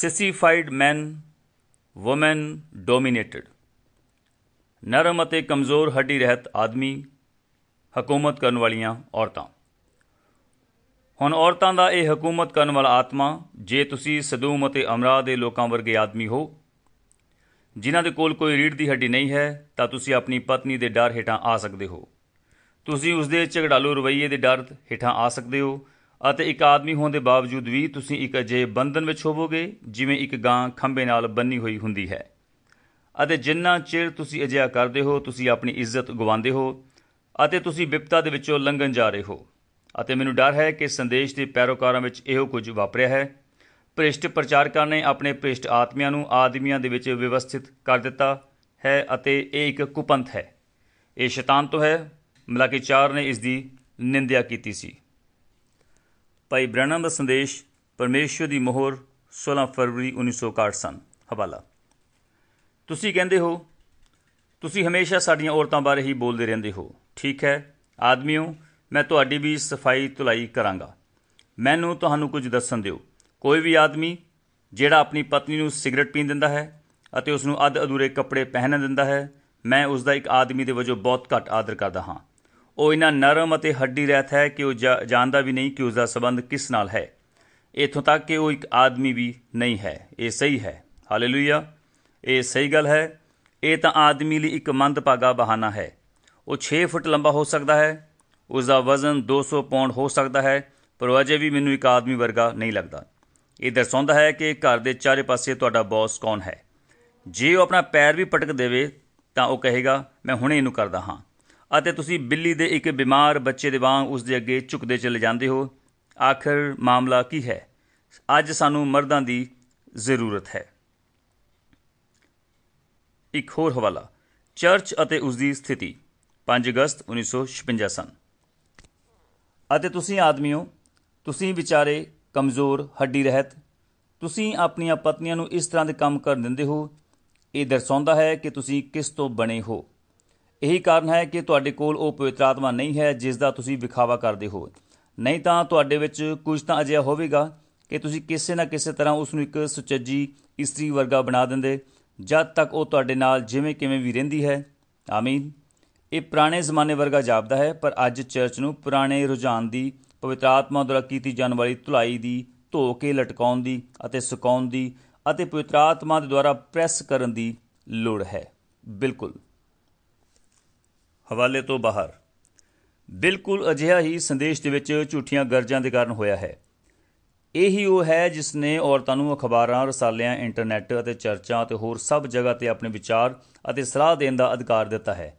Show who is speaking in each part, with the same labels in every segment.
Speaker 1: ਸਿਸੀਫਾਈਡ men women dominated ਨਰਮ ਅਤੇ ਕਮਜ਼ੋਰ ਹੱਡੀ ਰਹਿਤ ਆਦਮੀ ਹਕੂਮਤ ਕਰਨ ਵਾਲੀਆਂ ਔਰਤਾਂ ਹੁਣ ਔਰਤਾਂ ਦਾ ਇਹ ਹਕੂਮਤ ਕਰਨ ਵਾਲਾ ਆਤਮਾ ਜੇ ਤੁਸੀਂ ਸਦੂਮ ਅਤੇ ਅਮਰਾ ਦੇ ਲੋਕਾਂ ਵਰਗੇ ਆਦਮੀ ਹੋ ਜਿਨ੍ਹਾਂ ਦੇ ਕੋਲ ਕੋਈ ਰੀੜ ਦੀ ਹੱਡੀ ਨਹੀਂ ਹੈ ਤਾਂ ਤੁਸੀਂ ਆਪਣੀ ਪਤਨੀ ਦੇ ਡਰ ਹੇਠਾਂ ਆ ਸਕਦੇ ਹੋ ਤੁਸੀਂ ਉਸ ਦੇ ਝਗੜਾਲੂ ਰਵਈਏ ਦੇ ਡਰ ਹੇਠਾਂ ਆ ਸਕਦੇ ਹੋ ਅਤੇ ਇੱਕ ਆਦਮੀ ਹੋਣ ਦੇ ਬਾਵਜੂਦ ਵੀ ਤੁਸੀਂ ਇੱਕ ਅਜੇ ਬੰਧਨ ਵਿੱਚ ਹੋਵੋਗੇ ਜਿਵੇਂ ਇੱਕ ਗਾਂ ਖੰਭੇ ਨਾਲ ਬੰਨੀ ਹੋਈ ਹੁੰਦੀ ਹੈ ਅਤੇ ਜਿੰਨਾ ਚਿਰ ਤੁਸੀਂ ਅਜਿਹਾ ਕਰਦੇ ਹੋ ਤੁਸੀਂ ਆਪਣੀ ਇੱਜ਼ਤ ਗਵਾਉਂਦੇ ਹੋ ਅਤੇ ਤੁਸੀਂ ਵਿਪਤਾ ਦੇ ਵਿੱਚੋਂ ਲੰਘਣ ਜਾ ਰਹੇ ਹੋ ਅਤੇ ਮੈਨੂੰ ਡਰ ਹੈ ਕਿ ਸੰਦੇਸ਼ ਦੇ ਪੈਰੋਕਾਰਾਂ ਵਿੱਚ ਇਹੋ ਕੁਝ ਵਾਪਰਿਆ ਹੈ ਭ੍ਰਿਸ਼ਟ ਪ੍ਰਚਾਰਕਾਂ ਨੇ ਆਪਣੇ ਭ੍ਰਿਸ਼ਟ ਆਤਮਿਆਂ ਨੂੰ ਆਦਮੀਆਂ ਦੇ ਵਿੱਚ ਵਿਵਸਥਿਤ ਕਰ ਦਿੱਤਾ ਹੈ ਅਤੇ ਇਹ ਇੱਕ ਕੁਪੰਥ ਹੈ ਇਹ ਸ਼ੈਤਾਨ ਤੋਂ ਹੈ ਮਲਾਕੀ 4 ਨੇ ਇਸ ਦੀ ਨਿੰਦਿਆ ਕੀਤੀ ਸੀ ਭਾਈ ਬ੍ਰਾਣਾ ਦਾ ਸੰਦੇਸ਼ ਪਰਮੇਸ਼ਵਰ ਦੀ ਮੋਹਰ 16 ਫਰਵਰੀ 1961 ਸਨ ਹਵਾਲਾ ਤੁਸੀਂ ਕਹਿੰਦੇ ਹੋ ਤੁਸੀਂ ਹਮੇਸ਼ਾ ਸਾਡੀਆਂ ਔਰਤਾਂ ਬਾਰੇ ਹੀ ਬੋਲਦੇ ਰਹਿੰਦੇ ਹੋ ਠੀਕ ਹੈ ਆਦਮੀਓ ਮੈਂ ਤੁਹਾਡੀ ਵੀ ਸਫਾਈ ਤੁਲਾਈ ਕਰਾਂਗਾ ਮੈਨੂੰ ਤੁਹਾਨੂੰ ਕੁਝ ਦੱਸਣ ਦਿਓ ਕੋਈ ਵੀ ਆਦਮੀ ਜਿਹੜਾ ਆਪਣੀ ਪਤਨੀ ਨੂੰ ਸਿਗਰਟ ਪੀਣ ਦਿੰਦਾ ਹੈ ਅਤੇ ਉਸ ਨੂੰ ਅਧ ਅਧੂਰੇ ਕੱਪੜੇ ਪਹਿਨਣ ਦਿੰਦਾ ਹੈ ਮੈਂ ਉਸ ਦਾ ਇੱਕ ਆਦਮੀ ਦੇ ਵਜੋਂ ਬਹੁਤ ਘੱਟ ਆਦਰ ਕਰਦਾ ਹਾਂ ਉਹ ਇਨਾ ਨਰਮ ਅਤੇ ਹੱਡੀ ਰਹਿਤ ਹੈ ਕਿ ਉਹ ਜਾਣਦਾ ਵੀ ਨਹੀਂ ਕਿ ਉਸ ਦਾ ਸਬੰਧ ਕਿਸ ਨਾਲ ਹੈ ਇਥੋਂ ਤੱਕ ਕਿ ਉਹ ਇੱਕ ਆਦਮੀ ਵੀ ਨਹੀਂ ਹੈ ਇਹ ਸਹੀ ਹੈ ਹਾਲੇਲੂਇਆ ਇਹ ਸਹੀ ਗੱਲ ਹੈ ਇਹ ਤਾਂ ਆਦਮੀ ਲਈ ਇੱਕ ਮੰਦਭਾਗਾ ਬਹਾਨਾ ਹੈ ਉਹ 6 ਫੁੱਟ ਲੰਬਾ ਹੋ ਸਕਦਾ ਹੈ ਉਸ ਦਾ ਵਜ਼ਨ 200 ਪਾਉਂਡ ਹੋ ਸਕਦਾ ਹੈ ਪਰ ਅਜੇ ਵੀ ਮੈਨੂੰ ਇੱਕ ਆਦਮੀ ਵਰਗਾ ਨਹੀਂ ਲੱਗਦਾ ਇਹ ਦਰਸਾਉਂਦਾ ਹੈ ਕਿ ਘਰ ਦੇ ਚਾਰੇ ਪਾਸੇ ਤੁਹਾਡਾ ਬੌਸ ਕੌਣ ਹੈ ਜੇ ਉਹ ਆਪਣਾ ਪੈਰ ਵੀ ਪਟਕ ਦੇਵੇ ਤਾਂ ਉਹ ਕਹੇਗਾ ਮੈਂ ਹੁਣੇ ਇਹਨੂੰ ਕਰਦਾ ਹਾਂ ਅਤੇ ਤੁਸੀਂ ਬਿੱਲੀ ਦੇ ਇੱਕ ਬਿਮਾਰ ਬੱਚੇ ਦੇ ਵਾਂਗ ਉਸ ਦੇ ਅੱਗੇ ਝੁਕਦੇ ਚਲੇ ਜਾਂਦੇ ਹੋ ਆਖਰ ਮਾਮਲਾ ਕੀ ਹੈ ਅੱਜ ਸਾਨੂੰ ਮਰਦਾਂ ਦੀ ਜ਼ਰੂਰਤ ਹੈ ਇੱਕ ਹੋਰ ਹਵਾਲਾ ਚਰਚ ਅਤੇ ਉਸ ਦੀ ਸਥਿਤੀ 5 ਅਗਸਤ 1956 ਸਨ ਅਤੇ ਤੁਸੀਂ ਆਦਮੀਓ ਤੁਸੀਂ ਵਿਚਾਰੇ ਕਮਜ਼ੋਰ ਹੱਡੀ ਰਹਿਤ ਤੁਸੀਂ ਆਪਣੀਆਂ ਪਤਨੀਆਂ ਨੂੰ ਇਸ ਤਰ੍ਹਾਂ ਦੇ ਕੰਮ ਕਰ ਦਿੰਦੇ ਹੋ ਇਹ ਦਰਸਾਉਂਦਾ ਹੈ ਕਿ ਤੁਸੀਂ ਕਿਸ ਤੋਂ ਬਣੇ ਹੋ ਇਹੀ ਕਾਰਨ ਹੈ ਕਿ ਤੁਹਾਡੇ ਕੋਲ ਉਹ ਪਵਿੱਤਰ ਆਤਮਾ ਨਹੀਂ ਹੈ ਜਿਸ ਦਾ ਤੁਸੀਂ ਵਿਖਾਵਾ ਕਰਦੇ ਹੋ ਨਹੀਂ ਤਾਂ ਤੁਹਾਡੇ ਵਿੱਚ ਕੁਝ ਤਾਂ ਅਜਿਹਾ ਹੋਵੇਗਾ ਕਿ ਤੁਸੀਂ ਕਿਸੇ ਨਾ ਕਿਸੇ ਤਰ੍ਹਾਂ ਉਸ ਨੂੰ ਇੱਕ ਸੁਚੱਜੀ ਇਸਤਰੀ ਵਰਗਾ ਬਣਾ ਦਿੰਦੇ ਜਦ ਤੱਕ ਉਹ ਤੁਹਾਡੇ ਨਾਲ ਜਿਵੇਂ ਕਿਵੇਂ ਵੀ ਰਹਿੰਦੀ ਹੈ ਆਮੀਨ ਇਹ ਪੁਰਾਣੇ ਜ਼ਮਾਨੇ ਵਰਗਾ ਜਾਪਦਾ ਹੈ ਪਰ ਅੱਜ ਚਰਚ ਨੂੰ ਪੁਰਾਣੇ ਰੁਝਾਨ ਦੀ ਪਵਿੱਤਰ ਆਤਮਾ ਦੁਆਰਾ ਕੀਤੀ ਜਾਣ ਵਾਲੀ ਧੁਲਾਈ ਦੀ ਧੋ ਕੇ ਲਟਕਾਉਣ ਦੀ ਅਤੇ ਸੁਕਾਉਣ ਦੀ ਅਤੇ ਪਵਿੱਤਰ ਆਤਮਾ ਦੇ ਦੁਆਰਾ ਪ੍ਰੈਸ ਕਰਨ ਦੀ ਲੋੜ ਹੈ ਬਿਲਕੁਲ ਹਵਾਲੇ ਤੋਂ ਬਾਹਰ ਬਿਲਕੁਲ ਅਜਿਹਾ ਹੀ ਸੰਦੇਸ਼ ਦੇ ਵਿੱਚ ਝੂਠੀਆਂ ਗਰਜਾਂ ਦੇ ਕਾਰਨ ਹੋਇਆ ਹੈ ਇਹੀ ਉਹ ਹੈ ਜਿਸ ਨੇ ਔਰਤਾਂ ਨੂੰ ਅਖਬਾਰਾਂ ਰਸਾਲਿਆਂ ਇੰਟਰਨੈਟ ਅਤੇ ਚਰਚਾਂ ਅਤੇ ਹੋਰ ਸਭ ਜਗ੍ਹਾ ਤੇ ਆਪਣੇ ਵਿਚਾਰ ਅਤੇ ਸਲਾਹ ਦੇਣ ਦਾ ਅਧਿਕਾਰ ਦਿੱਤਾ ਹੈ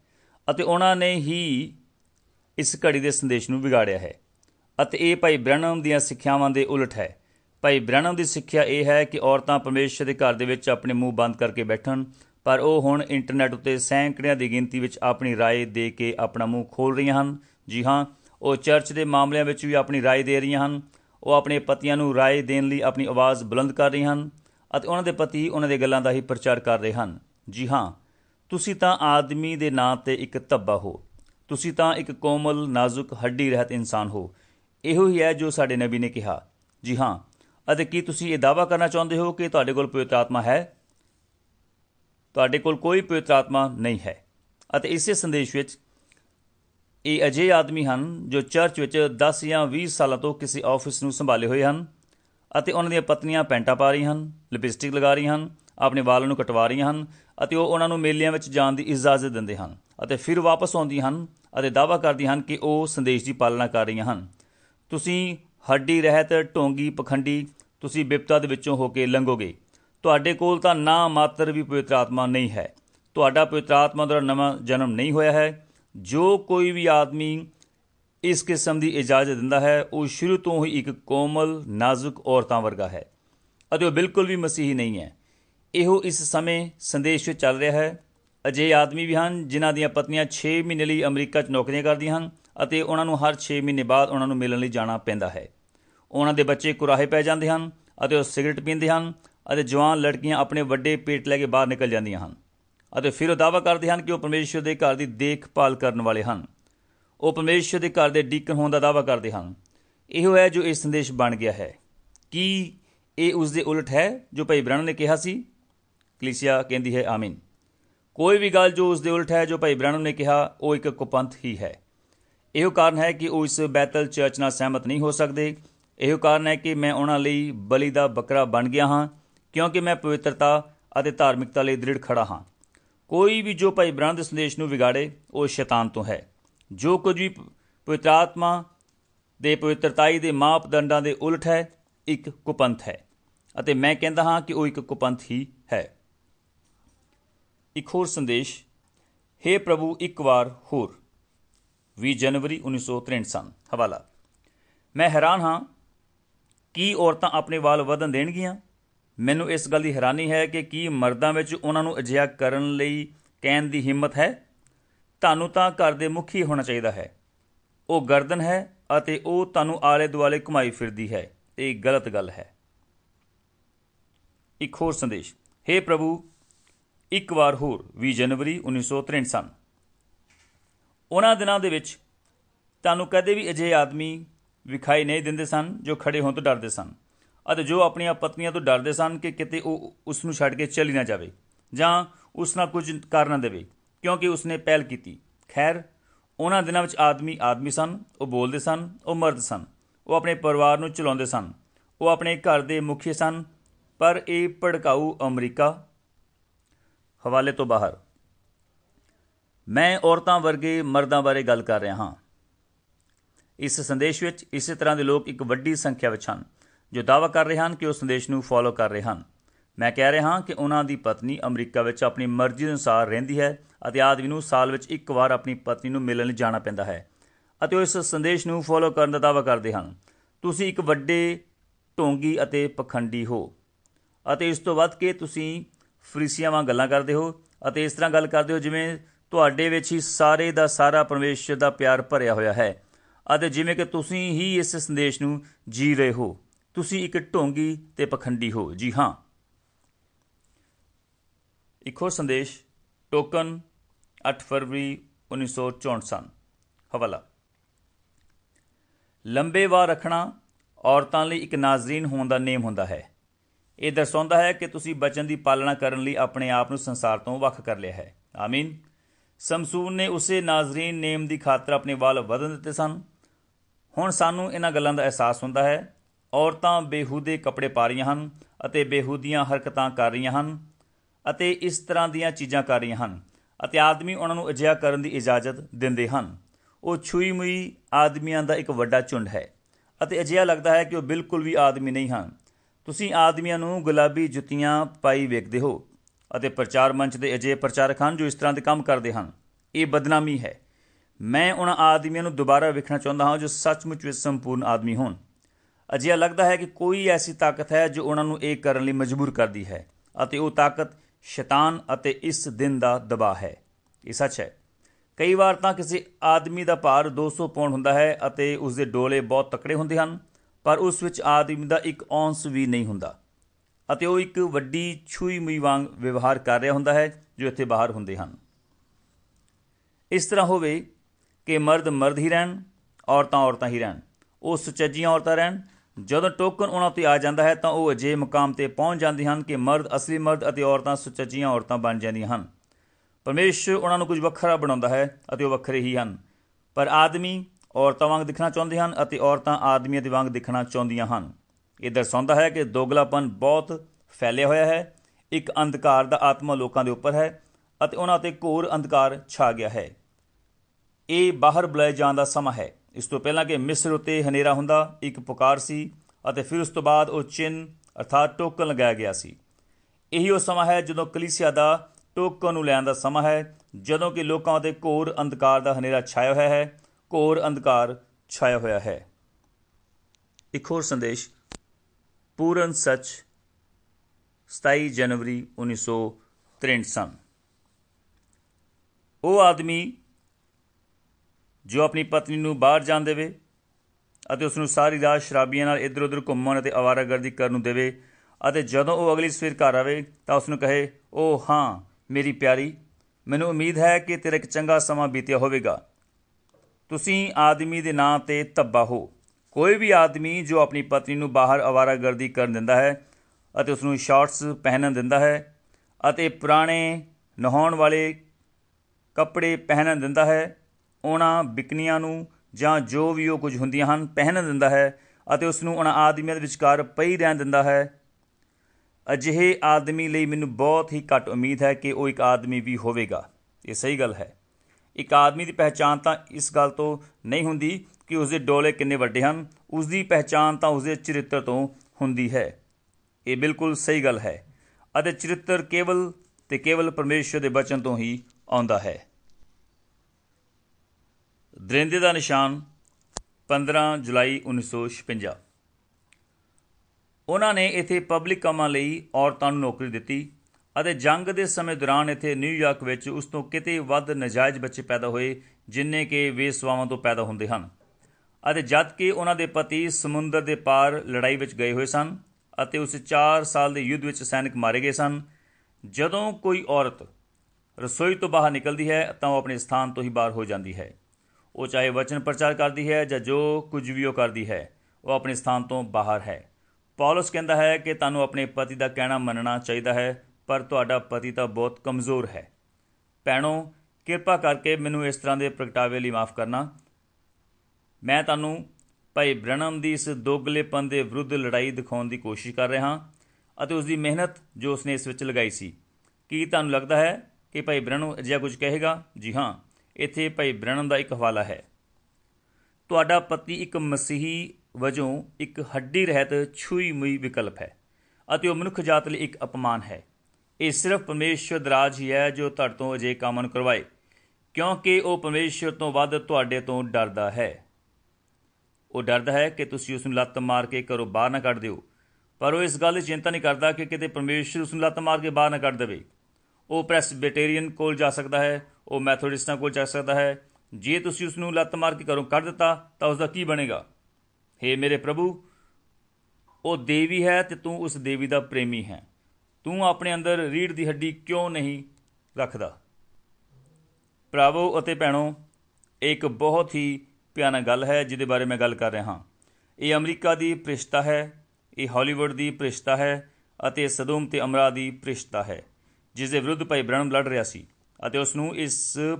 Speaker 1: ਅਤੇ ਉਹਨਾਂ ਨੇ ਹੀ ਇਸ ਘੜੀ ਦੇ ਸੰਦੇਸ਼ ਨੂੰ ਵਿਗਾੜਿਆ ਹੈ ਅਤੇ ਇਹ ਭਾਈ ਬ੍ਰਹਣਮ ਦੀਆਂ ਸਿੱਖਿਆਵਾਂ ਦੇ ਉਲਟ ਹੈ ਭਾਈ ਬ੍ਰਹਣਮ ਦੀ ਸਿੱਖਿਆ ਇਹ ਹੈ ਕਿ ਔਰਤਾਂ ਪਰਮੇਸ਼ਰ ਦੇ ਘਰ ਦੇ ਵਿੱਚ ਆਪਣੇ ਮੂੰਹ ਬੰਦ ਕਰਕੇ ਬੈਠਣ ਪਰ ਉਹ ਹੁਣ ਇੰਟਰਨੈਟ ਉੱਤੇ ਸੈਂਕੜਿਆਂ ਦੀ ਗਿਣਤੀ ਵਿੱਚ ਆਪਣੀ رائے ਦੇ ਕੇ ਆਪਣਾ ਮੂੰਹ ਖੋਲ ਰਹੀਆਂ ਹਨ ਜੀ ਹਾਂ ਉਹ ਚਰਚ ਦੇ ਮਾਮਲਿਆਂ ਵਿੱਚ ਵੀ ਆਪਣੀ رائے ਦੇ ਰਹੀਆਂ ਹਨ ਉਹ ਆਪਣੇ ਪਤੀਆਂ ਨੂੰ رائے ਦੇਣ ਲਈ ਆਪਣੀ ਆਵਾਜ਼ ਬੁਲੰਦ ਕਰ ਰਹੀਆਂ ਹਨ ਅਤੇ ਉਹਨਾਂ ਦੇ ਪਤੀ ਉਹਨਾਂ ਦੇ ਗੱਲਾਂ ਦਾ ਹੀ ਪ੍ਰਚਾਰ ਕਰ ਰਹੇ ਹਨ ਜੀ ਹਾਂ ਤੁਸੀਂ ਤਾਂ ਆਦਮੀ ਦੇ ਨਾਂ ਤੇ ਇੱਕ ਧੱਬਾ ਹੋ ਤੁਸੀਂ ਤਾਂ ਇੱਕ ਕੋਮਲ ਨਾਜ਼ੁਕ ਹੱਡੀ ਰਹਿਤ ਇਨਸਾਨ ਹੋ ਇਹੋ ਹੀ ਹੈ ਜੋ ਸਾਡੇ ਨਬੀ ਨੇ ਕਿਹਾ ਜੀ ਹਾਂ ਅਤੇ ਕੀ ਤੁਸੀਂ ਇਹ ਦਾਵਾ ਕਰਨਾ ਚਾਹੁੰਦੇ ਹੋ ਕਿ ਤੁਹਾਡੇ ਕੋਲ ਪਵਿੱਤਰ ਆਤਮਾ ਹੈ ਤੁਹਾਡੇ ਕੋਲ ਕੋਈ ਪਵਿੱਤਰ ਆਤਮਾ ਨਹੀਂ ਹੈ ਅਤੇ ਇਸੇ ਸੰਦੇਸ਼ ਵਿੱਚ ਇਹ ਅਜੇ ਆਦਮੀ ਹਨ ਜੋ ਚਰਚ ਵਿੱਚ 10 ਜਾਂ 20 ਸਾਲਾਂ ਤੋਂ ਕਿਸੇ ਆਫਿਸ ਨੂੰ ਸੰਭਾਲੇ ਹੋਏ ਹਨ ਅਤੇ ਉਹਨਾਂ ਦੀਆਂ ਪਤਨੀਆਂ ਪੈਂਟਾ ਪਾ ਰਹੀਆਂ ਹਨ ਲਿਪਸਟਿਕ ਲਗਾ ਰਹੀਆਂ ਹਨ ਆਪਣੇ ਵਾਲਾਂ ਨੂੰ ਕਟਵਾ ਰਹੀਆਂ ਹਨ ਅਤੇ ਉਹ ਉਹਨਾਂ ਨੂੰ ਮੇਲਿਆਂ ਵਿੱਚ ਜਾਣ ਦੀ ਇਜਾਜ਼ਤ ਦਿੰਦੇ ਹਨ ਅਤੇ ਫਿਰ ਵਾਪਸ ਆਉਂਦੀਆਂ ਹਨ ਅਤੇ ਦਾਅਵਾ ਕਰਦੀਆਂ ਹਨ ਕਿ ਉਹ ਸੰਦੇਸ਼ ਦੀ ਪਾਲਣਾ ਕਰ ਰਹੀਆਂ ਹਨ ਤੁਸੀਂ ਹੱਡੀ ਰਹਿਤ ਢੋਂਗੀ ਪਖੰਡੀ ਤੁਸੀਂ ਵਿਪਤਾ ਦੇ ਵਿੱਚੋਂ ਹੋ ਕੇ ਲੰਘੋਗੇ ਤੁਹਾਡੇ ਕੋਲ ਤਾਂ ਨਾ ਮਾਤਰ ਵੀ ਪਵਿੱਤਰ ਆਤਮਾ ਨਹੀਂ ਹੈ ਤੁਹਾਡਾ ਪਵਿੱਤਰ ਆਤਮਾ ਦਾ ਨਵਾਂ ਜਨਮ ਨਹੀਂ ਹੋਇਆ ਹੈ ਜੋ ਕੋਈ ਵੀ ਆਦਮੀ ਇਸ ਕਿਸਮ ਦੀ ਇਜਾਜ਼ਤ ਦਿੰਦਾ ਹੈ ਉਹ ਸ਼ੁਰੂ ਤੋਂ ਹੀ ਇੱਕ ਕੋਮਲ ਨਾਜ਼ੁਕ ਔਰਤਾਂ ਵਰਗਾ ਹੈ ਅਤੇ ਉਹ ਬਿਲਕੁਲ ਵੀ ਮਸੀਹੀ ਨਹੀਂ ਹੈ ਇਹੋ ਇਸ ਸਮੇਂ ਸੰਦੇਸ਼ ਵਿੱਚ ਚੱਲ ਰਿਹਾ ਹੈ ਅਜੇ ਆਦਮੀ ਵੀ ਹਨ ਜਿਨ੍ਹਾਂ ਦੀਆਂ ਪਤਨੀਆਂ 6 ਮਹੀਨੇ ਲਈ ਅਮਰੀਕਾ 'ਚ ਨੌਕਰੀਆਂ ਕਰਦੀਆਂ ਹਨ ਅਤੇ ਉਹਨਾਂ ਨੂੰ ਹਰ 6 ਮਹੀਨੇ ਬਾਅਦ ਉਹਨਾਂ ਨੂੰ ਮਿਲਣ ਲਈ ਜਾਣਾ ਪੈਂਦਾ ਹੈ ਉਹਨਾਂ ਦੇ ਬੱਚੇ ਕੁਰਾਹੇ ਪੈ ਜਾਂਦੇ ਹਨ ਅਤੇ ਉਹ ਸਿਗਰਟ ਪੀਂਦੇ ਹਨ ਅਤੇ ਜਵਾਨ ਲੜਕੀਆਂ ਆਪਣੇ ਵੱਡੇ ਪੇਟ ਲੈ ਕੇ ਬਾਹਰ ਨਿਕਲ ਜਾਂਦੀਆਂ ਹਨ ਅਤੇ ਫਿਰ ਉਹ ਦਾਅਵਾ ਕਰਦੇ ਹਨ ਕਿ ਉਹ ਪਰਮੇਸ਼ਵਰ ਦੇ ਘਰ ਦੀ ਦੇਖਭਾਲ ਕਰਨ ਵਾਲੇ ਹਨ ਉਹ ਪਰਮੇਸ਼ਵਰ ਦੇ ਘਰ ਦੇ ਡੀਕਨ ਹੋਣ ਦਾ ਦਾਅਵਾ ਕਰਦੇ ਹਨ ਇਹੋ ਹੈ ਜੋ ਇਹ ਸੰਦੇਸ਼ ਬਣ ਗਿਆ ਹੈ ਕੀ ਇਹ ਉਸ ਦੇ ਉਲਟ ਹੈ ਜੋ ਭਾਈ ਬ੍ਰਣ ਨੇ ਕਿਹਾ ਸੀ ਕਲੀਸਿਆ ਕਹਿੰਦੀ ਹੈ ਆਮੀਨ ਕੋਈ ਵੀ ਗੱਲ ਜੋ ਉਸ ਦੇ ਉਲਟ ਹੈ ਜੋ ਭਾਈ ਬ੍ਰਣ ਨੇ ਕਿਹਾ ਉਹ ਇੱਕ ਕੁਪੰਥ ਹੀ ਹੈ ਇਹੋ ਕਾਰਨ ਹੈ ਕਿ ਉਹ ਇਸ ਬੈਤਲ ਚਰਚ ਨਾਲ ਸਹਿਮਤ ਨਹੀਂ ਹੋ ਸਕਦੇ ਇਹੋ ਕਾਰਨ ਹੈ ਕਿ ਮੈਂ ਉਹਨਾਂ ਲਈ ਬਲੀ ਦਾ ਬੱਕਰਾ ਬਣ ਗਿਆ ਹਾਂ ਕਿਉਂਕਿ ਮੈਂ ਪਵਿੱਤਰਤਾ ਅਤੇ ਧਾਰਮਿਕਤਾ ਲਈ ਦ੍ਰਿੜ ਖੜਾ ਹਾਂ ਕੋਈ ਵੀ ਜੋ ਭਾਈ ਬ੍ਰਾਂਦ ਸੰਦੇਸ਼ ਨੂੰ ਵਿਗਾੜੇ ਉਹ ਸ਼ੈਤਾਨ ਤੋਂ ਹੈ ਜੋ ਕੁਝ ਵੀ ਪਵਿੱਤਰ ਆਤਮਾ ਦੇ ਪਵਿੱਤਰਤਾਈ ਦੇ ਮਾਪਦੰਡਾਂ ਦੇ ਉਲਟ ਹੈ ਇੱਕ ਕੁਪੰਥ ਹੈ ਅਤੇ ਮੈਂ ਕਹਿੰਦਾ ਹਾਂ ਕਿ ਉਹ ਇੱਕ ਕੁਪੰਥ ਹੀ ਹੈ ਇੱਕ ਹੋਰ ਸੰਦੇਸ਼ हे ਪ੍ਰਭੂ ਇੱਕ ਵਾਰ ਹੋਰ 20 ਜਨਵਰੀ 1963 ਸਨ ਹਵਾਲਾ ਮੈਂ ਹੈਰਾਨ ਹਾਂ ਕੀ ਔਰਤਾਂ ਆਪਣੇ ਵਾਲ ਵਧਣ ਦੇਣਗੀਆਂ ਮੈਨੂੰ ਇਸ ਗੱਲ ਦੀ ਹੈਰਾਨੀ ਹੈ ਕਿ ਕੀ ਮਰਦਾਂ ਵਿੱਚ ਉਹਨਾਂ ਨੂੰ ਅਜਿਹਾ ਕਰਨ ਲਈ ਕਹਿਣ ਦੀ ਹਿੰਮਤ ਹੈ ਤੁਹਾਨੂੰ ਤਾਂ ਘਰ ਦੇ ਮੁਖੀ ਹੋਣਾ ਚਾਹੀਦਾ ਹੈ ਉਹ ਗਰਦਨ ਹੈ ਅਤੇ ਉਹ ਤੁਹਾਨੂੰ ਆਲੇ ਦੁਆਲੇ ਘੁਮਾਈ ਫਿਰਦੀ ਹੈ ਇਹ ਗਲਤ ਗੱਲ ਹੈ ਇੱਕ ਹੋਰ ਸੰਦੇਸ਼ हे ਪ੍ਰਭੂ ਇੱਕ ਵਾਰ ਹੋਰ 20 ਜਨਵਰੀ 1963 ਸਨ ਉਹਨਾਂ ਦਿਨਾਂ ਦੇ ਵਿੱਚ ਤੁਹਾਨੂੰ ਕਦੇ ਵੀ ਅਜਿਹੇ ਆਦਮੀ ਵਿਖਾਈ ਨਹੀਂ ਦਿੰਦੇ ਸਨ ਜੋ ਖੜੇ ਹੋਣ ਤੋਂ ਡਰਦੇ ਸਨ ਅਤੇ ਜੋ ਆਪਣੀਆਂ ਪਤਨੀਆਂ ਤੋਂ ਡਰਦੇ ਸਨ ਕਿ ਕਿਤੇ ਉਹ ਉਸ ਨੂੰ ਛੱਡ ਕੇ ਚਲੀ ਨਾ ਜਾਵੇ ਜਾਂ ਉਸ ਨਾਲ ਕੁਝ ਕਰ ਨਾ ਦੇਵੇ ਕਿਉਂਕਿ ਉਸਨੇ ਪਹਿਲ ਕੀਤੀ ਖੈਰ ਉਹਨਾਂ ਦਿਨਾਂ ਵਿੱਚ ਆਦਮੀ ਆਦਮੀ ਸਨ ਉਹ ਬੋਲਦੇ ਸਨ ਉਹ ਮਰਦ ਸਨ ਉਹ ਆਪਣੇ ਪਰਿਵਾਰ ਨੂੰ ਚਲਾਉਂਦੇ ਸਨ ਉਹ ਆਪਣੇ ਘਰ ਦੇ ਮੁਖੀ ਸਨ ਪਰ ਇਹ ਭੜਕਾਊ ਅਮਰੀਕਾ ਹਵਾਲੇ ਤੋਂ ਬਾਹਰ ਮੈਂ ਔਰਤਾਂ ਵਰਗੇ ਮਰਦਾਂ ਬਾਰੇ ਗੱਲ ਕਰ ਰਿਹਾ ਹਾਂ ਇਸ ਸੰਦੇਸ਼ ਵਿੱਚ ਇਸੇ ਤਰ੍ਹਾਂ ਦੇ ਲੋਕ ਇੱਕ ਵੱਡੀ ਸੰਖਿਆ ਵਿੱਚ ਹਨ ਜੋ ਦਾਅਵਾ ਕਰ ਰਹੇ ਹਨ ਕਿ ਉਹ ਸੰਦੇਸ਼ ਨੂੰ ਫੋਲੋ ਕਰ ਰਹੇ ਹਨ ਮੈਂ ਕਹਿ ਰਿਹਾ ਹਾਂ ਕਿ ਉਹਨਾਂ ਦੀ ਪਤਨੀ ਅਮਰੀਕਾ ਵਿੱਚ ਆਪਣੀ ਮਰਜ਼ੀ ਦੇ ਅਨੁਸਾਰ ਰਹਿੰਦੀ ਹੈ ਅਤੇ ਆਦਮੀ ਨੂੰ ਸਾਲ ਵਿੱਚ ਇੱਕ ਵਾਰ ਆਪਣੀ ਪਤਨੀ ਨੂੰ ਮਿਲਣ ਲਈ ਜਾਣਾ ਪੈਂਦਾ ਹੈ ਅਤੇ ਉਹ ਇਸ ਸੰਦੇਸ਼ ਨੂੰ ਫੋਲੋ ਕਰਨ ਦਾ ਦਾਅਵਾ ਕਰਦੇ ਹਨ ਤੁਸੀਂ ਇੱਕ ਵੱਡੇ ਢੋਂਗੀ ਅਤੇ ਪਖੰਡੀ ਹੋ ਅਤੇ ਇਸ ਤੋਂ ਵੱਧ ਕੇ ਤੁਸੀਂ ਫਰੀਸੀਆਂ ਵਾਂ ਗੱਲਾਂ ਕਰਦੇ ਹੋ ਅਤੇ ਇਸ ਤਰ੍ਹਾਂ ਗੱਲ ਕਰਦੇ ਹੋ ਜਿਵੇਂ ਤੁਹਾਡੇ ਵਿੱਚ ਹੀ ਸਾਰੇ ਦਾ ਸਾਰਾ ਪਰਮੇਸ਼ਰ ਦਾ ਪਿਆਰ ਭਰਿਆ ਹੋਇਆ ਹੈ ਅਤੇ ਜਿਵੇਂ ਕਿ ਤੁਸੀਂ ਹੀ ਇਸ ਸੰਦੇਸ਼ ਨੂੰ ਜੀ ਰਹੇ ਹੋ ਤੁਸੀਂ ਇੱਕ ਢੋਂਗੀ ਤੇ ਪਖੰਡੀ ਹੋ ਜੀ ਹਾਂ ਇੱਕ ਹੋਰ ਸੰਦੇਸ਼ ਟੋਕਨ 8 ਫਰਵਰੀ 1964 ਸਨ ਹਵਾਲਾ ਲੰਬੇ ਵਾਰ ਰੱਖਣਾ ਔਰਤਾਂ ਲਈ ਇੱਕ ਨਾਜ਼ਰੀਨ ਹੋਣ ਦਾ ਨੇਮ ਹੁੰਦਾ ਹੈ ਇਹ ਦਰਸਾਉਂਦਾ ਹੈ ਕਿ ਤੁਸੀਂ ਬਚਨ ਦੀ ਪਾਲਣਾ ਕਰਨ ਲਈ ਆਪਣੇ ਆਪ ਨੂੰ ਸੰਸਾਰ ਤੋਂ ਵੱਖ ਕਰ ਲਿਆ ਹੈ ਆਮੀਨ ਸਮਸੂਨ ਨੇ ਉਸੇ ਨਾਜ਼ਰੀਨ ਨੇਮ ਦੀ ਖਾਤਰ ਆਪਣੇ ਵਾਲ ਵਧਣ ਦਿੱਤੇ ਸਨ ਹੁਣ ਸਾਨੂੰ ਇਹਨਾਂ ਗੱਲਾਂ ਦਾ ਅਹਿਸਾਸ ਹੁੰਦਾ ਹੈ ਔਰਤਾਂ ਬੇਹੂਦੇ ਕੱਪੜੇ ਪਾ ਰਹੀਆਂ ਹਨ ਅਤੇ ਬੇਹੂਦੀਆਂ ਹਰਕਤਾਂ ਕਰ ਰਹੀਆਂ ਹਨ ਅਤੇ ਇਸ ਤਰ੍ਹਾਂ ਦੀਆਂ ਚੀਜ਼ਾਂ ਕਰ ਰਹੀਆਂ ਹਨ ਅਤੇ ਆਦਮੀ ਉਹਨਾਂ ਨੂੰ ਅਜਿਹਾ ਕਰਨ ਦੀ ਇਜਾਜ਼ਤ ਦਿੰਦੇ ਹਨ ਉਹ ਛੂਈ-ਮੂਈ ਆਦਮੀਆਂ ਦਾ ਇੱਕ ਵੱਡਾ ਝੁੰਡ ਹੈ ਅਤੇ ਅਜਿਹਾ ਲੱਗਦਾ ਹੈ ਕਿ ਉਹ ਬਿਲਕੁਲ ਵੀ ਆਦਮੀ ਨਹੀਂ ਹਨ ਤੁਸੀਂ ਆਦਮੀਆਂ ਨੂੰ ਗੁਲਾਬੀ ਜੁੱਤੀਆਂ ਪਾਈ ਵੇਖਦੇ ਹੋ ਅਤੇ ਪ੍ਰਚਾਰ ਮੰਚ ਦੇ ਅਜੇ ਪ੍ਰਚਾਰਕ ਹਨ ਜੋ ਇਸ ਤਰ੍ਹਾਂ ਦੇ ਕੰਮ ਕਰਦੇ ਹਨ ਇਹ ਬਦਨਾਮੀ ਹੈ ਮੈਂ ਉਹਨਾਂ ਆਦਮੀਆਂ ਨੂੰ ਦੁਬਾਰਾ ਵੇਖਣਾ ਚਾਹੁੰਦਾ ਹਾਂ ਜੋ ਸੱਚਮੁੱਚ ਵਿੱਚ ਸੰਪੂਰਨ ਆਦਮੀ ਹੋਣ ਅਜਿਹਾ ਲੱਗਦਾ ਹੈ ਕਿ ਕੋਈ ਐਸੀ ਤਾਕਤ ਹੈ ਜੋ ਉਹਨਾਂ ਨੂੰ ਇਹ ਕਰਨ ਲਈ ਮਜਬੂਰ ਕਰਦੀ ਹੈ ਅਤੇ ਉਹ ਤਾਕਤ ਸ਼ੈਤਾਨ ਅਤੇ ਇਸ ਦਿਨ ਦਾ ਦਬਾਅ ਹੈ ਇਹ ਸੱਚ ਹੈ ਕਈ ਵਾਰ ਤਾਂ ਕਿਸੇ ਆਦਮੀ ਦਾ ਭਾਰ 200 ਪੌਂਡ ਹੁੰਦਾ ਹੈ ਅਤੇ ਉਸ ਦੇ ਡੋਲੇ ਬਹੁਤ ਤਕੜੇ ਹੁੰਦੇ ਹਨ ਪਰ ਉਸ ਵਿੱਚ ਆਦਮੀ ਦਾ ਇੱਕ ਔਂਸ ਵੀ ਨਹੀਂ ਹੁੰਦਾ ਅਤੇ ਉਹ ਇੱਕ ਵੱਡੀ ਛੂਈ ਮੀ ਵਾਂਗ ਵਿਵਹਾਰ ਕਰ ਰਿਹਾ ਹੁੰਦਾ ਹੈ ਜੋ ਇੱਥੇ ਬਾਹਰ ਹੁੰਦੇ ਹਨ ਇਸ ਤਰ੍ਹਾਂ ਹੋਵੇ ਕਿ ਮਰਦ ਮਰਦ ਹੀ ਰਹਿਣ ਔਰਤਾਂ ਔਰਤਾਂ ਹੀ ਰਹਿਣ ਉਹ ਸੁਚੱਜੀਆਂ ਔਰਤਾਂ ਰਹਿਣ ਜਦੋਂ ਟੋਕਨ ਉਹਨਾਂ ਤੇ ਆ ਜਾਂਦਾ ਹੈ ਤਾਂ ਉਹ ਅਜੇ ਮਕਾਮ ਤੇ ਪਹੁੰਚ ਜਾਂਦੇ ਹਨ ਕਿ ਮਰਦ ਅਸਲੀ ਮਰਦ ਅਤੇ ਔਰਤਾਂ ਸੁਚੱਜੀਆਂ ਔਰਤਾਂ ਬਣ ਜਾਂਦੀਆਂ ਹਨ ਪਰਮੇਸ਼ਰ ਉਹਨਾਂ ਨੂੰ ਕੁਝ ਵੱਖਰਾ ਬਣਾਉਂਦਾ ਹੈ ਅਤੇ ਉਹ ਵੱਖਰੇ ਹੀ ਹਨ ਪਰ ਆਦਮੀ ਔਰਤਾਂ ਵਾਂਗ ਦਿਖਣਾ ਚਾਹੁੰਦੇ ਹਨ ਅਤੇ ਔਰਤਾਂ ਆਦਮੀਆਂ ਦੇ ਵਾਂਗ ਦਿਖਣਾ ਚਾਹੁੰਦੀਆਂ ਹਨ ਇਹ ਦਰਸਾਉਂਦਾ ਹੈ ਕਿ ਦੋਗਲਾਪਨ ਬਹੁਤ ਫੈਲਿਆ ਹੋਇਆ ਹੈ ਇੱਕ ਅੰਧਕਾਰ ਦਾ ਆਤਮਾ ਲੋਕਾਂ ਦੇ ਉੱਪਰ ਹੈ ਅਤੇ ਉਹਨਾਂ ਤੇ ਘੋਰ ਅੰਧਕਾਰ ਛਾ ਗਿਆ ਹੈ ਇਹ ਬਾਹਰ ਬੁਲਾਏ ਜਾਣ ਦਾ ਸਮਾਂ ਹੈ ਇਸ ਤੋਂ ਪਹਿਲਾਂ ਕਿ ਮਿਸਰ ਉਤੇ ਹਨੇਰਾ ਹੁੰਦਾ ਇੱਕ ਪੁਕਾਰ ਸੀ ਅਤੇ ਫਿਰ ਉਸ ਤੋਂ ਬਾਅਦ ਉਹ ਚਿੰਨ ਅਰਥਾਤ ਟੋਕਨ ਲਗਾਇਆ ਗਿਆ ਸੀ ਇਹੀ ਉਹ ਸਮਾਂ ਹੈ ਜਦੋਂ ਕਲੀਸਿਆ ਦਾ ਟੋਕਨ ਨੂੰ ਲੈਣ ਦਾ ਸਮਾਂ ਹੈ ਜਦੋਂ ਕਿ ਲੋਕਾਂ ਦੇ ਘੋਰ ਅੰਧਕਾਰ ਦਾ ਹਨੇਰਾ ਛਾਇਆ ਹੋਇਆ ਹੈ ਘੋਰ ਅੰਧਕਾਰ ਛਾਇਆ ਹੋਇਆ ਹੈ ਇੱਕ ਹੋਰ ਸੰਦੇਸ਼ ਪੂਰਨ ਸੱਚ 27 ਜਨਵਰੀ 1963 ਸਨ ਉਹ ਆਦਮੀ ਜੋ ਆਪਣੀ ਪਤਨੀ ਨੂੰ ਬਾਹਰ ਜਾਣ ਦੇਵੇ ਅਤੇ ਉਸ ਨੂੰ ਸਾਰੀ ਰਾਤ ਸ਼ਰਾਬੀਆਂ ਨਾਲ ਇੱਧਰ ਉੱਧਰ ਘੁੰਮਣ ਅਤੇ ਆਵਾਰਾਗਰਦੀ ਕਰਨ ਨੂੰ ਦੇਵੇ ਅਤੇ ਜਦੋਂ ਉਹ ਅਗਲੀ ਸਵੇਰ ਘਰ ਆਵੇ ਤਾਂ ਉਸ ਨੂੰ ਕਹੇ ਓ ਹਾਂ ਮੇਰੀ ਪਿਆਰੀ ਮੈਨੂੰ ਉਮੀਦ ਹੈ ਕਿ ਤੇਰਾ ਇੱਕ ਚੰਗਾ ਸਮਾਂ ਬੀਤਿਆ ਹੋਵੇਗਾ ਤੁਸੀਂ ਆਦਮੀ ਦੇ ਨਾਂ ਤੇ ਤੱਬਾ ਹੋ ਕੋਈ ਵੀ ਆਦਮੀ ਜੋ ਆਪਣੀ ਪਤਨੀ ਨੂੰ ਬਾਹਰ ਆਵਾਰਾਗਰਦੀ ਕਰਨ ਦਿੰਦਾ ਹੈ ਅਤੇ ਉਸ ਨੂੰ ਸ਼ਾਰਟਸ ਪਹਿਨਣ ਦਿੰਦਾ ਹੈ ਅਤੇ ਪੁਰਾਣੇ ਨਹਾਉਣ ਵਾਲੇ ਕੱਪੜੇ ਪਹਿਨਣ ਦਿੰਦਾ ਹੈ ਉਹਨਾਂ ਬਿਕਨੀਆਂ ਨੂੰ ਜਾਂ ਜੋ ਵੀ ਉਹ ਕੁਝ ਹੁੰਦੀਆਂ ਹਨ ਪਹਿਨ ਦਿੰਦਾ ਹੈ ਅਤੇ ਉਸ ਨੂੰ ਉਹਨਾਂ ਆਦਮੀਆਂ ਦੇ ਵਿਚਕਾਰ ਪਈ ਰਹਿਣ ਦਿੰਦਾ ਹੈ ਅਜਿਹੇ ਆਦਮੀ ਲਈ ਮੈਨੂੰ ਬਹੁਤ ਹੀ ਘੱਟ ਉਮੀਦ ਹੈ ਕਿ ਉਹ ਇੱਕ ਆਦਮੀ ਵੀ ਹੋਵੇਗਾ ਇਹ ਸਹੀ ਗੱਲ ਹੈ ਇੱਕ ਆਦਮੀ ਦੀ ਪਹਿਚਾਨ ਤਾਂ ਇਸ ਗੱਲ ਤੋਂ ਨਹੀਂ ਹੁੰਦੀ ਕਿ ਉਸ ਦੇ ਡੋਲੇ ਕਿੰਨੇ ਵੱਡੇ ਹਨ ਉਸ ਦੀ ਪਹਿਚਾਨ ਤਾਂ ਉਸ ਦੇ ਚਰਿੱਤਰ ਤੋਂ ਹੁੰਦੀ ਹੈ ਇਹ ਬਿਲਕੁਲ ਸਹੀ ਗੱਲ ਹੈ ਅਤੇ ਚਰਿੱਤਰ ਕੇਵਲ ਤੇ ਕੇਵਲ ਪਰਮੇਸ਼ਰ ਦੇ ਬਚਨ ਤੋਂ ਹੀ ਆਉਂਦਾ ਹੈ ਦਰਿੰਦੇ ਦਾ ਨਿਸ਼ਾਨ 15 ਜੁਲਾਈ 1956 ਉਹਨਾਂ ਨੇ ਇੱਥੇ ਪਬਲਿਕ ਕੰਮਾਂ ਲਈ ਔਰਤਾਂ ਨੂੰ ਨੌਕਰੀ ਦਿੱਤੀ ਅਤੇ ਜੰਗ ਦੇ ਸਮੇਂ ਦੌਰਾਨ ਇੱਥੇ ਨਿਊਯਾਰਕ ਵਿੱਚ ਉਸ ਤੋਂ ਕਿਤੇ ਵੱਧ ਨਜਾਇਜ਼ ਬੱਚੇ ਪੈਦਾ ਹੋਏ ਜਿਨਨੇ ਕਿ ਵੇਸਵਾਵਾਂ ਤੋਂ ਪੈਦਾ ਹੁੰਦੇ ਹਨ ਅਤੇ ਜਦ ਕਿ ਉਹਨਾਂ ਦੇ ਪਤੀ ਸਮੁੰਦਰ ਦੇ ਪਾਰ ਲੜਾਈ ਵਿੱਚ ਗਏ ਹੋਏ ਸਨ ਅਤੇ ਉਸ 4 ਸਾਲ ਦੇ ਯੁੱਧ ਵਿੱਚ ਸੈਨਿਕ ਮਾਰੇ ਗਏ ਸਨ ਜਦੋਂ ਕੋਈ ਔਰਤ ਰਸੋਈ ਤੋਂ ਬਾਹਰ ਨਿਕਲਦੀ ਹੈ ਤਾਂ ਉਹ ਆਪਣੇ ਸਥਾਨ ਤੋਂ ਹੀ ਬਾਹਰ ਹੋ ਜਾਂਦੀ ਹੈ ਉਹ ਚਾਹੇ ਵਚਨ ਪ੍ਰਚਾਰ ਕਰਦੀ ਹੈ ਜਾਂ ਜੋ ਕੁਝ ਵੀ ਉਹ ਕਰਦੀ ਹੈ ਉਹ ਆਪਣੇ ਸਥਾਨ ਤੋਂ ਬਾਹਰ ਹੈ ਪੌਲਸ ਕਹਿੰਦਾ ਹੈ ਕਿ ਤੁਹਾਨੂੰ ਆਪਣੇ ਪਤੀ ਦਾ ਕਹਿਣਾ ਮੰਨਣਾ ਚਾਹੀਦਾ ਹੈ ਪਰ ਤੁਹਾਡਾ ਪਤੀ ਤਾਂ ਬਹੁਤ ਕਮਜ਼ੋਰ ਹੈ ਪੈਣੋ ਕਿਰਪਾ ਕਰਕੇ ਮੈਨੂੰ ਇਸ ਤਰ੍ਹਾਂ ਦੇ ਪ੍ਰਗਟਾਵੇ ਲਈ ਮਾਫ ਕਰਨਾ ਮੈਂ ਤੁਹਾਨੂੰ ਭਾਈ ਬ੍ਰਨਮ ਦੀ ਇਸ ਦੋਗਲੇਪਨ ਦੇ ਵਿਰੁੱਧ ਲੜਾਈ ਦਿਖਾਉਣ ਦੀ ਕੋਸ਼ਿਸ਼ ਕਰ ਰਿਹਾ ਹਾਂ ਅਤੇ ਉਸ ਦੀ ਮਿਹਨਤ ਜੋ ਉਸਨੇ ਇਸ ਵਿੱਚ ਲਗਾਈ ਸੀ ਕੀ ਤੁਹਾਨੂੰ ਲੱਗਦਾ ਹੈ ਕਿ ਭਾਈ ਬ੍ਰਨਮ ਅਜਿਹਾ ਕੁਝ ਕਹੇਗਾ ਜੀ ਹਾਂ ਇੱਥੇ ਭਾਈ ਬ੍ਰਣਨ ਦਾ ਇੱਕ ਹਵਾਲਾ ਹੈ ਤੁਹਾਡਾ ਪਤੀ ਇੱਕ ਮਸੀਹੀ ਵਜੋਂ ਇੱਕ ਹੱਡੀ ਰਹਿਤ ਛੂਈ ਮੂਈ ਵਿਕਲਪ ਹੈ ਅਤੇ ਉਹ ਮਨੁੱਖ ਜਾਤ ਲਈ ਇੱਕ ਅਪਮਾਨ ਹੈ ਇਹ ਸਿਰਫ ਪਰਮੇਸ਼ਵਰ ਦਰਾਜ ਹੀ ਹੈ ਜੋ ਤੁਹਾਡੇ ਤੋਂ ਅਜੇ ਕਾਮਨ ਕਰਵਾਏ ਕਿਉਂਕਿ ਉਹ ਪਰਮੇਸ਼ਵਰ ਤੋਂ ਵੱਧ ਤੁਹਾਡੇ ਤੋਂ ਡਰਦਾ ਹੈ ਉਹ ਡਰਦਾ ਹੈ ਕਿ ਤੁਸੀਂ ਉਸ ਨੂੰ ਲੱਤ ਮਾਰ ਕੇ ਘਰੋਂ ਬਾਹਰ ਨਾ ਕੱਢ ਦਿਓ ਪਰ ਉਹ ਇਸ ਗੱਲ ਦੀ ਚਿੰਤਾ ਨਹੀਂ ਕਰਦਾ ਕਿ ਕਿਤੇ ਪਰਮੇਸ਼ਵਰ ਉਸ ਨੂੰ ਲੱਤ ਮਾਰ ਕੇ ਬਾਹਰ ਨਾ ਕੱਢ ਦੇਵੇ ਉਹ ਪ੍ਰੈਸਬਿਟੇਰੀਅਨ ਕੋਲ ਜਾ ਸਕਦਾ ਹੈ ਉਹ ਮੈਥੋਡਿਸਟਾਂ ਕੋਲ ਜਾ ਸਕਦਾ ਹੈ ਜੇ ਤੁਸੀਂ ਉਸ ਨੂੰ ਲੱਤ ਮਾਰ ਕੇ ਘਰੋਂ ਕੱਢ ਦਿੱਤਾ ਤਾਂ ਉਸ ਦਾ ਕੀ ਬਣੇਗਾ हे ਮੇਰੇ ਪ੍ਰਭੂ ਉਹ ਦੇਵੀ ਹੈ ਤੇ ਤੂੰ ਉਸ ਦੇਵੀ ਦਾ ਪ੍ਰੇਮੀ ਹੈ ਤੂੰ ਆਪਣੇ ਅੰਦਰ ਰੀੜ ਦੀ ਹੱਡੀ ਕਿਉਂ ਨਹੀਂ ਰੱਖਦਾ ਭਰਾਵੋ ਅਤੇ ਭੈਣੋ ਇੱਕ ਬਹੁਤ ਹੀ ਪਿਆਨਾ ਗੱਲ ਹੈ ਜਿਹਦੇ ਬਾਰੇ ਮੈਂ ਗੱਲ ਕਰ ਰਿਹਾ ਹਾਂ ਇਹ ਅਮਰੀਕਾ ਦੀ ਪ੍ਰਿਸ਼ਤਾ ਹੈ ਇਹ ਹਾਲੀਵੁੱਡ ਦੀ ਪ੍ਰਿਸ਼ਤਾ ਹੈ ਅਤੇ ਸਦੂਮ ਤੇ ਅਮਰਾ ਦੀ ਪ੍ਰਿਸ਼ਤਾ ਹੈ ਜਿਸ ਦੇ ਵਿਰੁੱਧ ਭਾਈ ਬ੍ਰਹਮ ਲੜ ਰਿਹਾ ਸੀ ਅਤੇ ਉਸ ਨੂੰ ਇਸ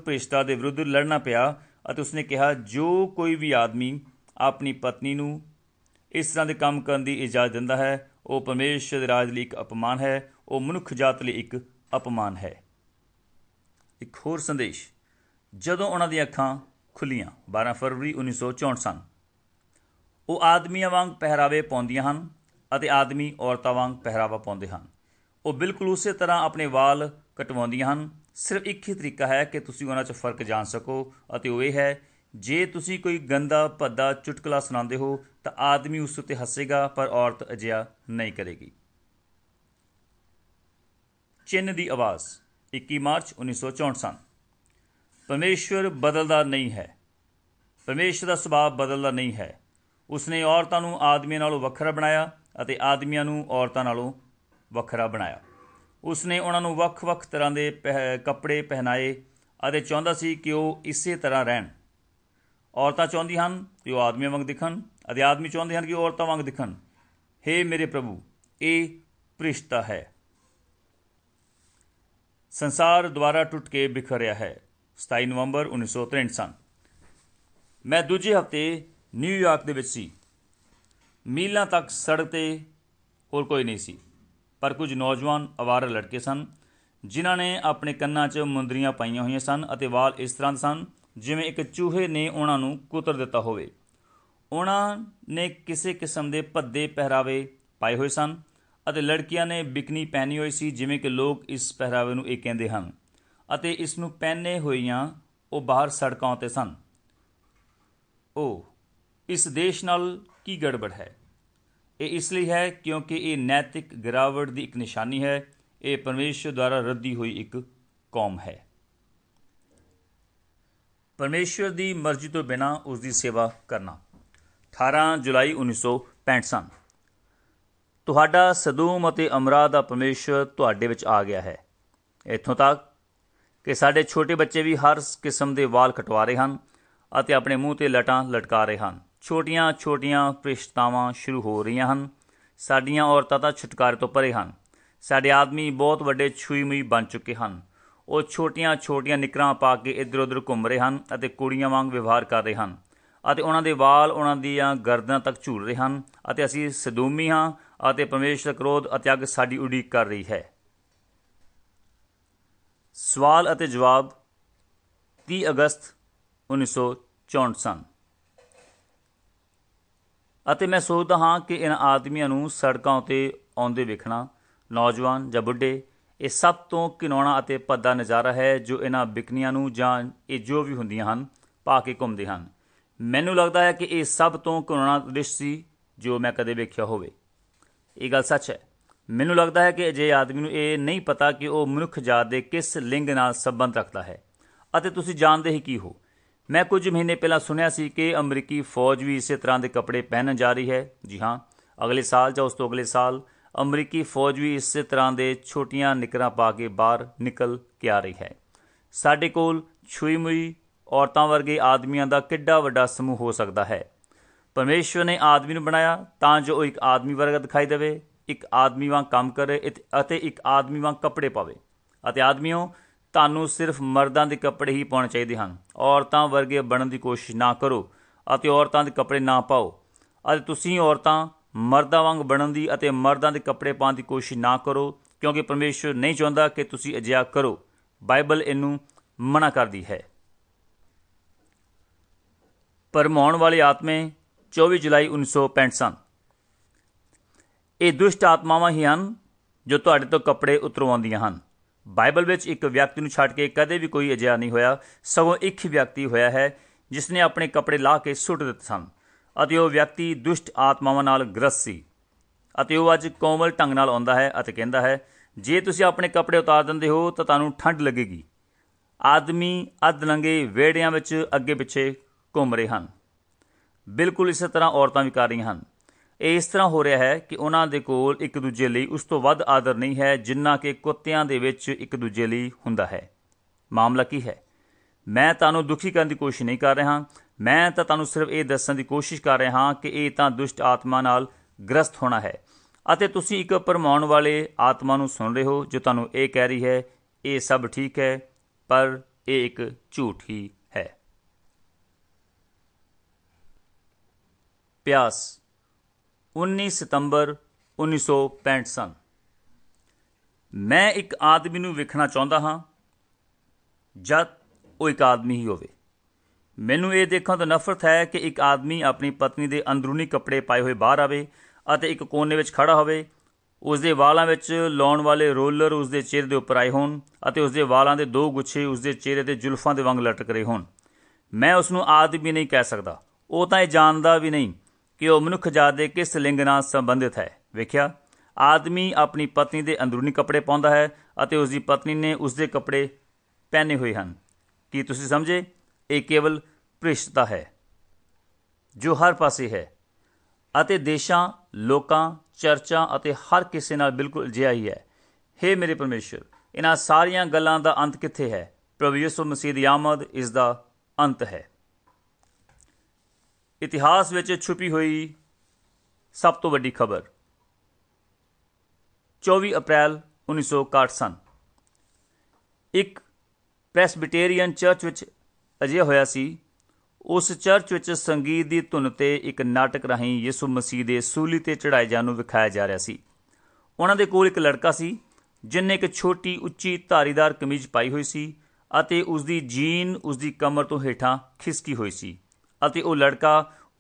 Speaker 1: ਪ੍ਰੇਸ਼ਤਾ ਦੇ ਵਿਰੁੱਧ ਲੜਨਾ ਪਿਆ ਅਤੇ ਉਸਨੇ ਕਿਹਾ ਜੋ ਕੋਈ ਵੀ ਆਦਮੀ ਆਪਣੀ ਪਤਨੀ ਨੂੰ ਇਸ ਤਰ੍ਹਾਂ ਦੇ ਕੰਮ ਕਰਨ ਦੀ ਇਜਾਜ਼ਤ ਦਿੰਦਾ ਹੈ ਉਹ ਪਰਮੇਸ਼ਰ ਦੇ ਰਾਜ ਲਈ ਇੱਕ ਅਪਮਾਨ ਹੈ ਉਹ ਮਨੁੱਖ ਜਾਤ ਲਈ ਇੱਕ ਅਪਮਾਨ ਹੈ ਇੱਕ ਹੋਰ ਸੰਦੇਸ਼ ਜਦੋਂ ਉਹਨਾਂ ਦੀਆਂ ਅੱਖਾਂ ਖੁੱਲੀਆਂ 12 ਫਰਵਰੀ 1964 ਸਨ ਉਹ ਆਦਮੀਆਂ ਵਾਂਗ ਪਹਿਰਾਵੇ ਪਾਉਂਦੀਆਂ ਹਨ ਅਤੇ ਆਦਮੀ ਔਰਤਾਂ ਵਾਂਗ ਪਹਿਰਾਵਾ ਪਾਉਂਦੇ ਹਨ ਉਹ ਬਿਲਕੁਲ ਉਸੇ ਤਰ੍ਹਾਂ ਆਪਣੇ ਵਾਲ ਕਟਵਾਉਂਦੀਆਂ ਹਨ ਸਿਰਫ ਇੱਕ ਹੀ ਤਰੀਕਾ ਹੈ ਕਿ ਤੁਸੀਂ ਉਹਨਾਂ 'ਚ ਫਰਕ ਜਾਣ ਸਕੋ ਅਤੇ ਉਹ ਇਹ ਹੈ ਜੇ ਤੁਸੀਂ ਕੋਈ ਗੰਦਾ ਭੱਦਾ ਚੁਟਕਲਾ ਸੁਣਾਉਂਦੇ ਹੋ ਤਾਂ ਆਦਮੀ ਉਸ ਉੱਤੇ ਹੱਸੇਗਾ ਪਰ ਔਰਤ ਅਜਿਹਾ ਨਹੀਂ ਕਰੇਗੀ ਚਿੰਨ ਦੀ ਆਵਾਜ਼ 21 ਮਾਰਚ 1964 ਸਨ ਪਰਮੇਸ਼ਵਰ ਬਦਲਦਾ ਨਹੀਂ ਹੈ ਪਰਮੇਸ਼ਵਰ ਦਾ ਸੁਭਾਅ ਬਦਲਦਾ ਨਹੀਂ ਹੈ ਉਸਨੇ ਔਰਤਾਂ ਨੂੰ ਆਦਮੀਆਂ ਨਾਲੋਂ ਵੱਖਰਾ ਬਣਾਇਆ ਅਤੇ ਆਦਮੀਆਂ ਨੂੰ ਔਰਤਾਂ ਨਾਲੋਂ ਵੱਖਰਾ ਬਣਾਇਆ ਉਸ ਨੇ ਉਹਨਾਂ ਨੂੰ ਵੱਖ-ਵੱਖ ਤਰ੍ਹਾਂ ਦੇ ਕੱਪੜੇ ਪਹਿਨਾਏ ਅਤੇ ਚਾਹੁੰਦਾ ਸੀ ਕਿ ਉਹ ਇਸੇ ਤਰ੍ਹਾਂ ਰਹਿਣ ਔਰਤਾਂ ਚਾਹੁੰਦੀਆਂ ਹਨ ਕਿ ਉਹ ਆਦਮੀਆਂ ਵਾਂਗ ਦਿਖਣ ਅਤੇ ਆਦਮੀ ਚਾਹੁੰਦੇ ਹਨ ਕਿ ਉਹ ਔਰਤਾਂ ਵਾਂਗ ਦਿਖਣ हे ਮੇਰੇ ਪ੍ਰਭੂ ਇਹ ਪ੍ਰਿਸ਼ਤਾ ਹੈ ਸੰਸਾਰ ਦੁਆਰਾ ਟੁੱਟ ਕੇ ਰਿਹਾ ਹੈ 27 ਨਵੰਬਰ 1963 ਸਨ ਮੈਂ ਦੂਜੇ ਹਫਤੇ ਨਿਊਯਾਰਕ ਦੇ ਵਿੱਚ ਸੀ ਮੀਲਾਂ ਤੱਕ ਸੜਕ ਤੇ ਹੋਰ ਕੋਈ ਨਹੀਂ ਸੀ ਪਰ ਕੁਝ ਨੌਜਵਾਨ ਆਵਾਰਾ ਲੜਕੇ ਸਨ ਜਿਨ੍ਹਾਂ ਨੇ ਆਪਣੇ ਕੰਨਾਂ 'ਚ ਮੁੰਦਰੀਆਂ ਪਾਈਆਂ ਹੋਈਆਂ ਸਨ ਅਤੇ ਵਾਲ ਇਸ ਤਰ੍ਹਾਂ ਦੇ ਸਨ ਜਿਵੇਂ ਇੱਕ ਚੂਹੇ ਨੇ ਉਹਨਾਂ ਨੂੰ ਕੁਤਰ ਦਿੱਤਾ ਹੋਵੇ ਉਹਨਾਂ ਨੇ ਕਿਸੇ ਕਿਸਮ ਦੇ ਭੱਦੇ ਪਹਿਰਾਵੇ ਪਾਏ ਹੋਏ ਸਨ ਅਤੇ ਲੜਕੀਆਂ ਨੇ ਬਿਕਨੀ ਪਹਿਨੀ ਹੋਈ ਸੀ ਜਿਵੇਂ ਕਿ ਲੋਕ ਇਸ ਪਹਿਰਾਵੇ ਨੂੰ ਇਹ ਕਹਿੰਦੇ ਹਨ ਅਤੇ ਇਸ ਨੂੰ ਪਹਿਨੇ ਹੋਈਆਂ ਉਹ ਬਾਹਰ ਸੜਕਾਂ 'ਤੇ ਸਨ ਉਹ ਇਸ ਦੇਸ਼ ਨਾਲ ਕੀ ਗੜਬੜ ਹੈ ਇਹ ਇਸ ਲਈ ਹੈ ਕਿਉਂਕਿ ਇਹ ਨੈਤਿਕ ਗਿਰਾਵਟ ਦੀ ਇੱਕ ਨਿਸ਼ਾਨੀ ਹੈ ਇਹ ਪਰਮੇਸ਼ਰ ਦੁਆਰਾ ਰੱਦੀ ਹੋਈ ਇੱਕ ਕੌਮ ਹੈ ਪਰਮੇਸ਼ਰ ਦੀ ਮਰਜ਼ੀ ਤੋਂ ਬਿਨਾ ਉਸ ਦੀ ਸੇਵਾ ਕਰਨਾ 18 ਜੁਲਾਈ 1965 ਸਨ ਤੁਹਾਡਾ ਸਦੂਮ ਅਤੇ ਅਮਰਾ ਦਾ ਪਰਮੇਸ਼ਰ ਤੁਹਾਡੇ ਵਿੱਚ ਆ ਗਿਆ ਹੈ ਇੱਥੋਂ ਤੱਕ ਕਿ ਸਾਡੇ ਛੋਟੇ ਬੱਚੇ ਵੀ ਹਰ ਕਿਸਮ ਦੇ ਵਾਲ ਕਟਵਾ ਰਹੇ ਹਨ ਅਤੇ ਆਪਣੇ ਮੂੰਹ ਤੇ ਲਟਾਂ ਲਟਕਾ ਰਹੇ ਹਨ ਛੋਟੀਆਂ-ਛੋਟੀਆਂ ਪ੍ਰਸ਼ਤਾਵਾਂ ਸ਼ੁਰੂ ਹੋ ਰਹੀਆਂ ਹਨ ਸਾਡੀਆਂ ਔਰਤਾਂ ਤਾਂ ਛੁਟਕਾਰੇ ਤੋਂ ਪਰੇ ਹਨ ਸਾਡੇ ਆਦਮੀ ਬਹੁਤ ਵੱਡੇ ਛੂਈ-ਮੂਈ ਬਣ ਚੁੱਕੇ ਹਨ ਉਹ ਛੋਟੀਆਂ-ਛੋਟੀਆਂ ਨਿਕਰਾਂ ਪਾ ਕੇ ਇੱਧਰ-ਉੱਧਰ ਘੁੰਮ ਰਹੇ ਹਨ ਅਤੇ ਕੁੜੀਆਂ ਵਾਂਗ ਵਿਵਹਾਰ ਕਰ ਰਹੇ ਹਨ ਅਤੇ ਉਹਨਾਂ ਦੇ ਵਾਲ ਉਹਨਾਂ ਦੀਆਂ ਗਰਦਨਾਂ ਤੱਕ ਝੂਲ ਰਹੇ ਹਨ ਅਤੇ ਅਸੀਂ ਸਦੂਮੀ ਹਾਂ ਅਤੇ ਪਰਮੇਸ਼ਰ ਦਾ ਕ੍ਰੋਧ ਅਤਿਆਗ ਸਾਡੀ ਉਡੀਕ ਕਰ ਰਹੀ ਹੈ ਸਵਾਲ ਅਤੇ ਜਵਾਬ 30 ਅਗਸਤ 1964 ਸਨ ਅਤੇ ਮੈਂ ਸੋਚਦਾ ਹਾਂ ਕਿ ਇਹਨਾਂ ਆਦਮੀਆਂ ਨੂੰ ਸੜਕਾਂ ਉਤੇ ਆਉਂਦੇ ਵੇਖਣਾ ਨੌਜਵਾਨ ਜਾਂ ਬੁੱਢੇ ਇਹ ਸਭ ਤੋਂ ਕਿਨੌਣਾ ਅਤੇ ਪੱਦਾ ਨਜ਼ਾਰਾ ਹੈ ਜੋ ਇਹਨਾਂ ਬਿਕਨੀਆਂ ਨੂੰ ਜਾਂ ਇਹ ਜੋ ਵੀ ਹੁੰਦੀਆਂ ਹਨ ਪਾ ਕੇ ਘੁੰਮਦੇ ਹਨ ਮੈਨੂੰ ਲੱਗਦਾ ਹੈ ਕਿ ਇਹ ਸਭ ਤੋਂ ਕਿਨੌਣਾ ਦ੍ਰਿਸ਼ ਸੀ ਜੋ ਮੈਂ ਕਦੇ ਵੇਖਿਆ ਹੋਵੇ ਇਹ ਗੱਲ ਸੱਚ ਹੈ ਮੈਨੂੰ ਲੱਗਦਾ ਹੈ ਕਿ ਅਜੇ ਆਦਮੀ ਨੂੰ ਇਹ ਨਹੀਂ ਪਤਾ ਕਿ ਉਹ ਮਨੁੱਖ ਜਾਤ ਦੇ ਕਿਸ ਲਿੰਗ ਨਾਲ ਸੰਬੰਧ ਰੱਖਦਾ ਹੈ ਅਤੇ ਤੁਸੀਂ ਜਾਣਦੇ ਹੀ ਕੀ ਹੋ ਮੈਂ ਕੁਝ ਮਹੀਨੇ ਪਹਿਲਾਂ ਸੁਣਿਆ ਸੀ ਕਿ ਅਮਰੀਕੀ ਫੌਜ ਵੀ ਇਸੇ ਤਰ੍ਹਾਂ ਦੇ ਕੱਪੜੇ ਪਹਿਨਣ ਜਾ ਰਹੀ ਹੈ ਜੀ ਹਾਂ ਅਗਲੇ ਸਾਲ ਜਾਂ ਉਸ ਤੋਂ ਅਗਲੇ ਸਾਲ ਅਮਰੀਕੀ ਫੌਜ ਵੀ ਇਸੇ ਤਰ੍ਹਾਂ ਦੇ ਛੋਟੀਆਂ ਨਿਕਰਾਂ ਪਾ ਕੇ ਬਾਹਰ ਨਿਕਲ ਕੇ ਆ ਰਹੀ ਹੈ ਸਾਡੇ ਕੋਲ ਛੁਈਮੁਈ ਮੂਈ ਔਰਤਾਂ ਵਰਗੇ ਆਦਮੀਆਂ ਦਾ ਕਿੱਡਾ ਵੱਡਾ ਸਮੂਹ ਹੋ ਸਕਦਾ ਹੈ ਪਰਮੇਸ਼ਵਰ ਨੇ ਆਦਮੀ ਨੂੰ ਬਣਾਇਆ ਤਾਂ ਜੋ ਉਹ ਇੱਕ ਆਦਮੀ ਵਰਗਾ ਦਿਖਾਈ ਦੇਵੇ ਇੱਕ ਆਦਮੀ ਵਾਂਗ ਕੰਮ ਕਰੇ ਅਤੇ ਇੱਕ ਆਦਮੀ ਵਾਂਗ ਕੱਪੜੇ ਪਾਵੇ ਅਤੇ ਆਦਮੀਓ ਤੁਹਾਨੂੰ ਸਿਰਫ ਮਰਦਾਂ ਦੇ ਕੱਪੜੇ ਹੀ ਪਾਉਣੇ ਚਾਹੀਦੇ ਹਨ ਔਰਤਾਂ ਵਰਗੇ ਬਣਨ ਦੀ ਕੋਸ਼ਿਸ਼ ਨਾ ਕਰੋ ਅਤੇ ਔਰਤਾਂ ਦੇ ਕੱਪੜੇ ਨਾ ਪਾਓ ਅਤੇ ਤੁਸੀਂ ਔਰਤਾਂ ਮਰਦਾਂ ਵਾਂਗ ਬਣਨ ਦੀ ਅਤੇ ਮਰਦਾਂ ਦੇ ਕੱਪੜੇ ਪਾਉਣ ਦੀ ਕੋਸ਼ਿਸ਼ ਨਾ ਕਰੋ ਕਿਉਂਕਿ ਪਰਮੇਸ਼ਵਰ ਨਹੀਂ ਚਾਹੁੰਦਾ ਕਿ ਤੁਸੀਂ ਅਜਿਹਾ ਕਰੋ ਬਾਈਬਲ ਇਹਨੂੰ ਮਨਾ ਕਰਦੀ ਹੈ ਪਰਮਾਉਣ ਵਾਲੇ ਆਤਮੇ 24 ਜੁਲਾਈ 1965 ਸਨ ਇਹ ਦੁਸ਼ਟ ਆਤਮਾਵਾਂ ਹੀ ਹਨ ਜੋ ਤੁਹਾਡੇ ਤੋਂ ਕੱਪੜੇ ਉਤਰਵਾਉਂਦੀਆਂ ਹਨ ਬਾਈਬਲ ਵਿੱਚ ਇੱਕ ਵਿਅਕਤੀ ਨੂੰ ਛੱਡ ਕੇ ਕਦੇ ਵੀ ਕੋਈ ਅਜਿਹਾ ਨਹੀਂ ਹੋਇਆ ਸਗੋਂ ਇੱਕ ਹੀ ਵਿਅਕਤੀ ਹੋਇਆ ਹੈ ਜਿਸ ਨੇ ਆਪਣੇ ਕੱਪੜੇ ਲਾ ਕੇ ਸੁੱਟ ਦਿੱਤੇ ਸਨ ਅਤੇ ਉਹ ਵਿਅਕਤੀ ਦੁਸ਼ਟ ਆਤਮਾਵਾਂ ਨਾਲ ਗ੍ਰਸਤ ਸੀ ਅਤੇ ਉਹ ਅੱਜ ਕੋਮਲ ਢੰਗ ਨਾਲ ਆਉਂਦਾ ਹੈ ਅਤੇ ਕਹਿੰਦਾ ਹੈ ਜੇ ਤੁਸੀਂ ਆਪਣੇ ਕੱਪੜੇ ਉਤਾਰ ਦਿੰਦੇ ਹੋ ਤਾਂ ਤੁਹਾਨੂੰ ਠੰਡ ਲੱਗੇਗੀ ਆਦਮੀ ਅੱਧ ਨੰਗੇ ਵੇੜਿਆਂ ਵਿੱਚ ਅੱਗੇ ਪਿੱਛੇ ਘੁੰਮ ਰਹੇ ਹਨ ਬਿਲਕੁਲ ਇਸੇ ਤਰ੍ਹਾਂ ਔਰਤਾਂ ਵੀ ਕਰ ਰਹੀਆਂ ਹਨ ਇਹ ਇਸ ਤਰ੍ਹਾਂ ਹੋ ਰਿਹਾ ਹੈ ਕਿ ਉਹਨਾਂ ਦੇ ਕੋਲ ਇੱਕ ਦੂਜੇ ਲਈ ਉਸ ਤੋਂ ਵੱਧ ਆਦਰ ਨਹੀਂ ਹੈ ਜਿੰਨਾ ਕਿ ਕੁੱਤਿਆਂ ਦੇ ਵਿੱਚ ਇੱਕ ਦੂਜੇ ਲਈ ਹੁੰਦਾ ਹੈ ਮਾਮਲਾ ਕੀ ਹੈ ਮੈਂ ਤੁਹਾਨੂੰ ਦੁਖੀ ਕਰਨ ਦੀ ਕੋਸ਼ਿਸ਼ ਨਹੀਂ ਕਰ ਰਿਹਾ ਮੈਂ ਤਾਂ ਤੁਹਾਨੂੰ ਸਿਰਫ ਇਹ ਦੱਸਣ ਦੀ ਕੋਸ਼ਿਸ਼ ਕਰ ਰਿਹਾ ਹਾਂ ਕਿ ਇਹ ਤਾਂ ਦੁਸ਼ਟ ਆਤਮਾ ਨਾਲ ਗ੍ਰਸਤ ਹੋਣਾ ਹੈ ਅਤੇ ਤੁਸੀਂ ਇੱਕ ਪਰਮਾਉਣ ਵਾਲੇ ਆਤਮਾ ਨੂੰ ਸੁਣ ਰਹੇ ਹੋ ਜੋ ਤੁਹਾਨੂੰ ਇਹ ਕਹਿ ਰਹੀ ਹੈ ਇਹ ਸਭ ਠੀਕ ਹੈ ਪਰ ਇਹ ਇੱਕ ਝੂਠ ਹੀ ਹੈ ਪਿਆਸ 19 ਸਤੰਬਰ 1965 ਸਨ ਮੈਂ ਇੱਕ ਆਦਮੀ ਨੂੰ ਵੇਖਣਾ ਚਾਹੁੰਦਾ ਹਾਂ ਜਦ ਉਹ ਇੱਕ ਆਦਮੀ ਹੀ ਹੋਵੇ ਮੈਨੂੰ ਇਹ ਦੇਖਣ ਤੋਂ ਨਫ਼ਰਤ ਹੈ ਕਿ ਇੱਕ ਆਦਮੀ ਆਪਣੀ ਪਤਨੀ ਦੇ ਅੰਦਰੂਨੀ ਕੱਪੜੇ ਪਾਏ ਹੋਏ ਬਾਹਰ ਆਵੇ ਅਤੇ ਇੱਕ ਕੋਨੇ ਵਿੱਚ ਖੜਾ ਹੋਵੇ ਉਸ ਦੇ ਵਾਲਾਂ ਵਿੱਚ ਲਾਉਣ ਵਾਲੇ ਰੋਲਰ ਉਸ ਦੇ ਚਿਹਰੇ ਦੇ ਉੱਪਰ ਆਏ ਹੋਣ ਅਤੇ ਉਸ ਦੇ ਵਾਲਾਂ ਦੇ ਦੋ ਗੁੱਛੇ ਉਸ ਦੇ ਚਿਹਰੇ ਤੇ ਜ਼ੁਲਫਾਂ ਦੇ ਵਾਂਗ ਲਟਕ ਰਹੇ ਹੋਣ ਮੈਂ ਉਸ ਨੂੰ ਆਦਮੀ ਨਹੀਂ ਕਹਿ ਸਕਦਾ ਉਹ ਤਾਂ ਇਹ ਜਾਣਦਾ ਵੀ ਨਹੀਂ ਕਿ ਉਹ ਮਨੁੱਖ ਦੇ ਕਿਸ ਲਿੰਗ ਨਾਲ ਸੰਬੰਧਿਤ ਹੈ ਵੇਖਿਆ ਆਦਮੀ ਆਪਣੀ ਪਤਨੀ ਦੇ ਅੰਦਰੂਨੀ ਕੱਪੜੇ ਪਾਉਂਦਾ ਹੈ ਅਤੇ ਉਸ ਦੀ ਪਤਨੀ ਨੇ ਉਸ ਦੇ ਕੱਪੜੇ ਪਹਿਨੇ ਹੋਏ ਹਨ ਕੀ ਤੁਸੀਂ ਸਮਝੇ ਇਹ ਕੇਵਲ ਭ੍ਰਿਸ਼ਟਤਾ ਹੈ ਜੋ ਹਰ ਪਾਸੇ ਹੈ ਅਤੇ ਦੇਸ਼ਾਂ ਲੋਕਾਂ ਚਰਚਾਂ ਅਤੇ ਹਰ ਕਿਸੇ ਨਾਲ ਬਿਲਕੁਲ ਜਿਹਾ ਹੀ ਹੈ हे ਮੇਰੇ ਪਰਮੇਸ਼ਰ ਇਹਨਾਂ ਸਾਰੀਆਂ ਗੱਲਾਂ ਦਾ ਅੰਤ ਕਿੱਥੇ ਹੈ ਪ੍ਰਭੂ ਯਿਸੂ ਮਸੀਹ ਦੀ ਆਮਦ ਇਸ ਦਾ ਅੰਤ ਹੈ ਇਤਿਹਾਸ ਵਿੱਚ ਛੁਪੀ ਹੋਈ ਸਭ ਤੋਂ ਵੱਡੀ ਖਬਰ 24 ਅਪ੍ਰੈਲ 1961 ਸਨ ਇੱਕ ਪ੍ਰੈਸਬਿਟੇਰੀਅਨ ਚਰਚ ਵਿੱਚ ਅਜੇ ਹੋਇਆ ਸੀ ਉਸ ਚਰਚ ਵਿੱਚ ਸੰਗੀਤ ਦੀ ਧੁਨ ਤੇ ਇੱਕ ਨਾਟਕ ਰਾਹੀਂ ਯਿਸੂ ਮਸੀਹ ਦੇ ਸੂਲੀ ਤੇ ਚੜਾਏ ਜਾਣ ਨੂੰ ਵਿਖਾਇਆ ਜਾ ਰਿਹਾ ਸੀ ਉਹਨਾਂ ਦੇ ਕੋਲ ਇੱਕ ਲੜਕਾ ਸੀ ਜਿਨੇ ਇੱਕ ਛੋਟੀ ਉੱਚੀ ਧਾਰੀਦਾਰ ਕਮੀਜ਼ ਪਾਈ ਹੋਈ ਸੀ ਅਤੇ ਉਸ ਦੀ ਜੀਨ ਉਸ ਦੀ ਕਮਰ ਤੋਂ ਹੇਠਾਂ ਖਿਸਕੀ ਹੋਈ ਸੀ ਅਤੇ ਉਹ ਲੜਕਾ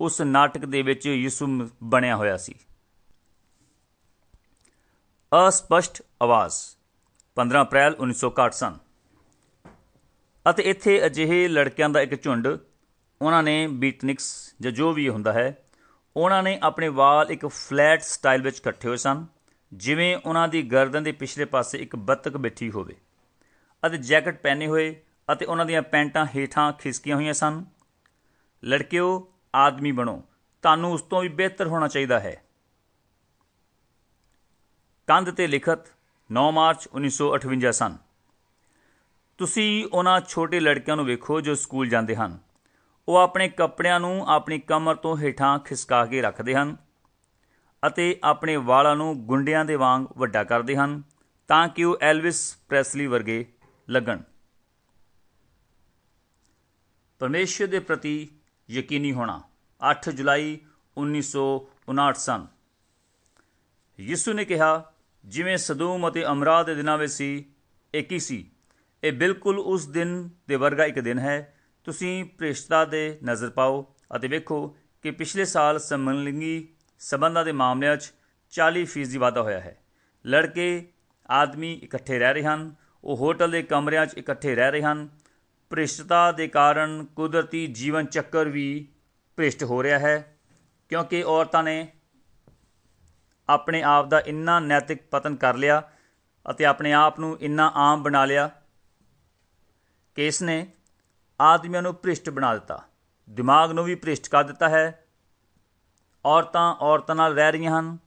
Speaker 1: ਉਸ ਨਾਟਕ ਦੇ ਵਿੱਚ ਯਿਸੂ ਬਣਿਆ ਹੋਇਆ ਸੀ ਅਸਪਸ਼ਟ ਆਵਾਜ਼ 15 ਅਪ੍ਰੈਲ 1961 ਸਨ ਅਤੇ ਇੱਥੇ ਅਜਿਹੇ ਲੜਕਿਆਂ ਦਾ ਇੱਕ ਝੁੰਡ ਉਹਨਾਂ ਨੇ ਬੀਟਨਿਕਸ ਜਾਂ ਜੋ ਵੀ ਹੁੰਦਾ ਹੈ ਉਹਨਾਂ ਨੇ ਆਪਣੇ ਵਾਲ ਇੱਕ ਫਲੈਟ ਸਟਾਈਲ ਵਿੱਚ ਇਕੱਠੇ ਹੋਏ ਸਨ ਜਿਵੇਂ ਉਹਨਾਂ ਦੀ ਗਰਦਨ ਦੇ ਪਿਛਲੇ ਪਾਸੇ ਇੱਕ ਬੱਤਕ ਬੈਠੀ ਹੋਵੇ ਅਤੇ ਜੈਕਟ ਪਹਿਨੇ ਹੋਏ ਅਤੇ ਉਹਨਾਂ ਦੀਆਂ ਪੈਂਟਾਂ ਹੇਠਾਂ ਖਿਸਕੀਆਂ ਹੋਈਆਂ ਸਨ ਲੜਕਿਓ ਆਦਮੀ ਬਣੋ ਤੁਹਾਨੂੰ ਉਸ ਤੋਂ ਵੀ ਬਿਹਤਰ ਹੋਣਾ ਚਾਹੀਦਾ ਹੈ ਕੰਧ ਤੇ ਲਿਖਤ 9 ਮਾਰਚ 1958 ਸਨ ਤੁਸੀਂ ਉਹਨਾਂ ਛੋਟੇ ਲੜਕਿਆਂ ਨੂੰ ਵੇਖੋ ਜੋ ਸਕੂਲ ਜਾਂਦੇ ਹਨ ਉਹ ਆਪਣੇ ਕੱਪੜਿਆਂ ਨੂੰ ਆਪਣੀ ਕਮਰ ਤੋਂ ਹੇਠਾਂ ਖਿਸਕਾ ਕੇ ਰੱਖਦੇ ਹਨ ਅਤੇ ਆਪਣੇ ਵਾਲਾਂ ਨੂੰ ਗੁੰਡਿਆਂ ਦੇ ਵਾਂਗ ਵੱਡਾ ਕਰਦੇ ਹਨ ਤਾਂ ਕਿ ਉਹ ਐਲਵਿਸ ਪ੍ਰੈਸਲੀ ਵਰਗੇ ਲੱਗਣ ਪਰਮੇਸ਼ਰ ਦੇ ਪ੍ਰਤੀ ਯਕੀਨੀ ਹੋਣਾ 8 ਜੁਲਾਈ 1959 ਸਨ ਯਿਸੂ ਨੇ ਕਿਹਾ ਜਿਵੇਂ ਸਦੂਮ ਅਤੇ ਅਮਰਾ ਦੇ ਦਿਨਾਂ ਵਿੱਚ ਸੀ ਇੱਕ ਹੀ ਸੀ ਇਹ ਬਿਲਕੁਲ ਉਸ ਦਿਨ ਦੇ ਵਰਗਾ ਇੱਕ ਦਿਨ ਹੈ ਤੁਸੀਂ ਪ੍ਰੇਸ਼ਤਾ ਦੇ ਨਜ਼ਰ ਪਾਓ ਅਤੇ ਵੇਖੋ ਕਿ ਪਿਛਲੇ ਸਾਲ ਸਮਲਿੰਗੀ ਸਬੰਧਾਂ ਦੇ ਮਾਮਲਿਆਂ 'ਚ 40% ਵਾਧਾ ਹੋਇਆ ਹੈ ਲੜਕੇ ਆਦਮੀ ਇਕੱਠੇ ਰਹਿ ਰਹੇ ਹਨ ਉਹ ਹੋਟਲ ਦੇ ਕਮਰਿਆਂ 'ਚ ਇਕੱਠੇ ਰਹਿ ਰਹੇ ਹਨ ਭ੍ਰਿਸ਼ਟਤਾ ਦੇ ਕਾਰਨ ਕੁਦਰਤੀ ਜੀਵਨ ਚੱਕਰ ਵੀ ਭ੍ਰਿਸ਼ਟ ਹੋ ਰਿਹਾ ਹੈ ਕਿਉਂਕਿ ਔਰਤਾਂ ਨੇ ਆਪਣੇ ਆਪ ਦਾ ਇੰਨਾ ਨੈਤਿਕ ਪਤਨ ਕਰ ਲਿਆ ਅਤੇ ਆਪਣੇ ਆਪ ਨੂੰ ਇੰਨਾ ਆਮ ਬਣਾ ਲਿਆ ਕਿ ਇਸ ਨੇ ਆਦਮੀਆਂ ਨੂੰ ਭ੍ਰਿਸ਼ਟ ਬਣਾ ਦਿੱਤਾ ਦਿਮਾਗ ਨੂੰ ਵੀ ਭ੍ਰਿਸ਼ਟ ਕਰ ਦਿੱਤਾ ਹੈ ਔਰਤਾਂ ਔਰਤਾਂ ਨਾਲ ਰਹਿ ਰਹੀਆਂ ਹਨ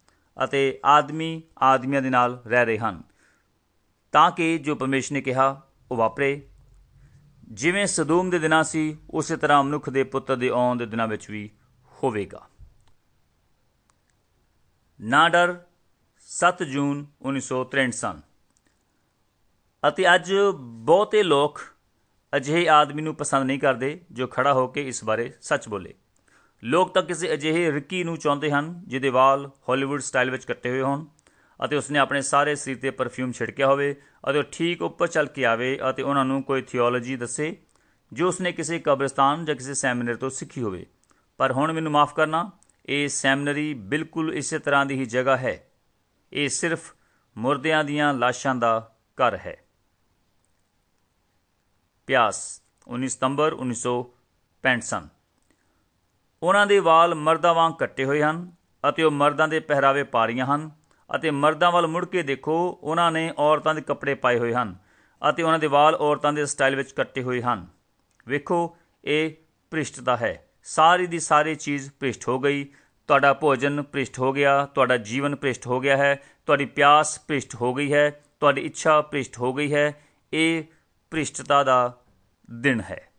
Speaker 1: ਅਤੇ ਆਦਮੀ ਆਦਮੀਆਂ ਦੇ ਨਾਲ ਰਹਿ ਰਹੇ ਹਨ ਤਾਂ ਕਿ ਜੋ ਪਰਮੇਸ਼ਰ ਨੇ ਕਿਹਾ ਉਹ ਵਾਪਰੇ ਜਿਵੇਂ ਸਦੂਮ ਦੇ ਦਿਨਾਂ ਸੀ ਉਸੇ ਤਰ੍ਹਾਂ ਮਨੁੱਖ ਦੇ ਪੁੱਤਰ ਦੇ ਆਉਣ ਦੇ ਦਿਨਾਂ ਵਿੱਚ ਵੀ ਹੋਵੇਗਾ ਨਾ ਡਰ 7 ਜੂਨ 1963 ਸਨ ਅਤੇ ਅੱਜ ਬਹੁਤੇ ਲੋਕ ਅਜਿਹੇ ਆਦਮੀ ਨੂੰ ਪਸੰਦ ਨਹੀਂ ਕਰਦੇ ਜੋ ਖੜਾ ਹੋ ਕੇ ਇਸ ਬਾਰੇ ਸੱਚ ਬੋਲੇ ਲੋਕ ਤਾਂ ਕਿਸੇ ਅਜਿਹੇ ਰਿੱਕੀ ਨੂੰ ਚਾਹੁੰਦੇ ਹਨ ਜਿਹਦੇ ਵਾਲ ਹਾਲੀਵੁੱਡ ਸਟਾਈਲ ਵਿੱਚ ਕੱਟੇ ਹੋਏ ਹੋਣ ਅਤੇ ਉਸਨੇ ਆਪਣੇ ਸਾਰੇ ਸਰੀਰ ਤੇ ਪਰਫਿਊਮ ਛਿੜਕਿਆ ਹੋਵੇ ਅਤੇ ਉਹ ਠੀਕ ਉੱਪਰ ਚੱਲ ਕੇ ਆਵੇ ਅਤੇ ਉਹਨਾਂ ਨੂੰ ਕੋਈ ਥਿਓਲੋਜੀ ਦੱਸੇ ਜੋ ਉਸਨੇ ਕਿਸੇ ਕਬਰਸਤਾਨ ਜਾਂ ਕਿਸੇ ਸੈਮੀਨਰ ਤੋਂ ਸਿੱਖੀ ਹੋਵੇ ਪਰ ਹੁਣ ਮੈਨੂੰ ਮਾਫ ਕਰਨਾ ਇਹ ਸੈਮੀਨਰੀ ਬਿਲਕੁਲ ਇਸੇ ਤਰ੍ਹਾਂ ਦੀ ਹੀ ਜਗ੍ਹਾ ਹੈ ਇਹ ਸਿਰਫ ਮੁਰਦਿਆਂ ਦੀਆਂ ਲਾਸ਼ਾਂ ਦਾ ਘਰ ਹੈ ਪਿਆਸ 19 ਸਤੰਬਰ 1965 ਸਨ ਉਹਨਾਂ ਦੇ ਵਾਲ ਮਰਦਾਂ ਵਾਂਗ ਕੱਟੇ ਹੋਏ ਹਨ ਅਤੇ ਉਹ ਮਰਦਾਂ ਦੇ ਪਹਿਰਾਵੇ ਪਾ ਰਹੀਆਂ ਹਨ ਅਤੇ ਮਰਦਾਂ ਵੱਲ ਮੁੜ ਕੇ ਦੇਖੋ ਉਹਨਾਂ ਨੇ ਔਰਤਾਂ ਦੇ ਕੱਪੜੇ ਪਾਏ ਹੋਏ ਹਨ ਅਤੇ ਉਹਨਾਂ ਦੇ ਵਾਲ ਔਰਤਾਂ ਦੇ ਸਟਾਈਲ ਵਿੱਚ ਕੱਟੇ ਹੋਏ ਹਨ ਵੇਖੋ ਇਹ ਪ੍ਰਿਸ਼ਟਤਾ ਹੈ ਸਾਰੀ ਦੀ ਸਾਰੀ ਚੀਜ਼ ਪ੍ਰਿਸ਼ਟ ਹੋ ਗਈ ਤੁਹਾਡਾ ਭੋਜਨ ਪ੍ਰਿਸ਼ਟ ਹੋ ਗਿਆ ਤੁਹਾਡਾ ਜੀਵਨ ਪ੍ਰਿਸ਼ਟ ਹੋ ਗਿਆ ਹੈ ਤੁਹਾਡੀ ਪਿਆਸ ਪ੍ਰਿਸ਼ਟ ਹੋ ਗਈ ਹੈ ਤੁਹਾਡੀ ਇੱਛਾ ਪ੍ਰਿਸ਼ਟ ਹੋ ਗਈ ਹੈ ਇਹ ਪ੍ਰਿਸ਼ਟਤਾ ਦਾ ਦਿਨ ਹੈ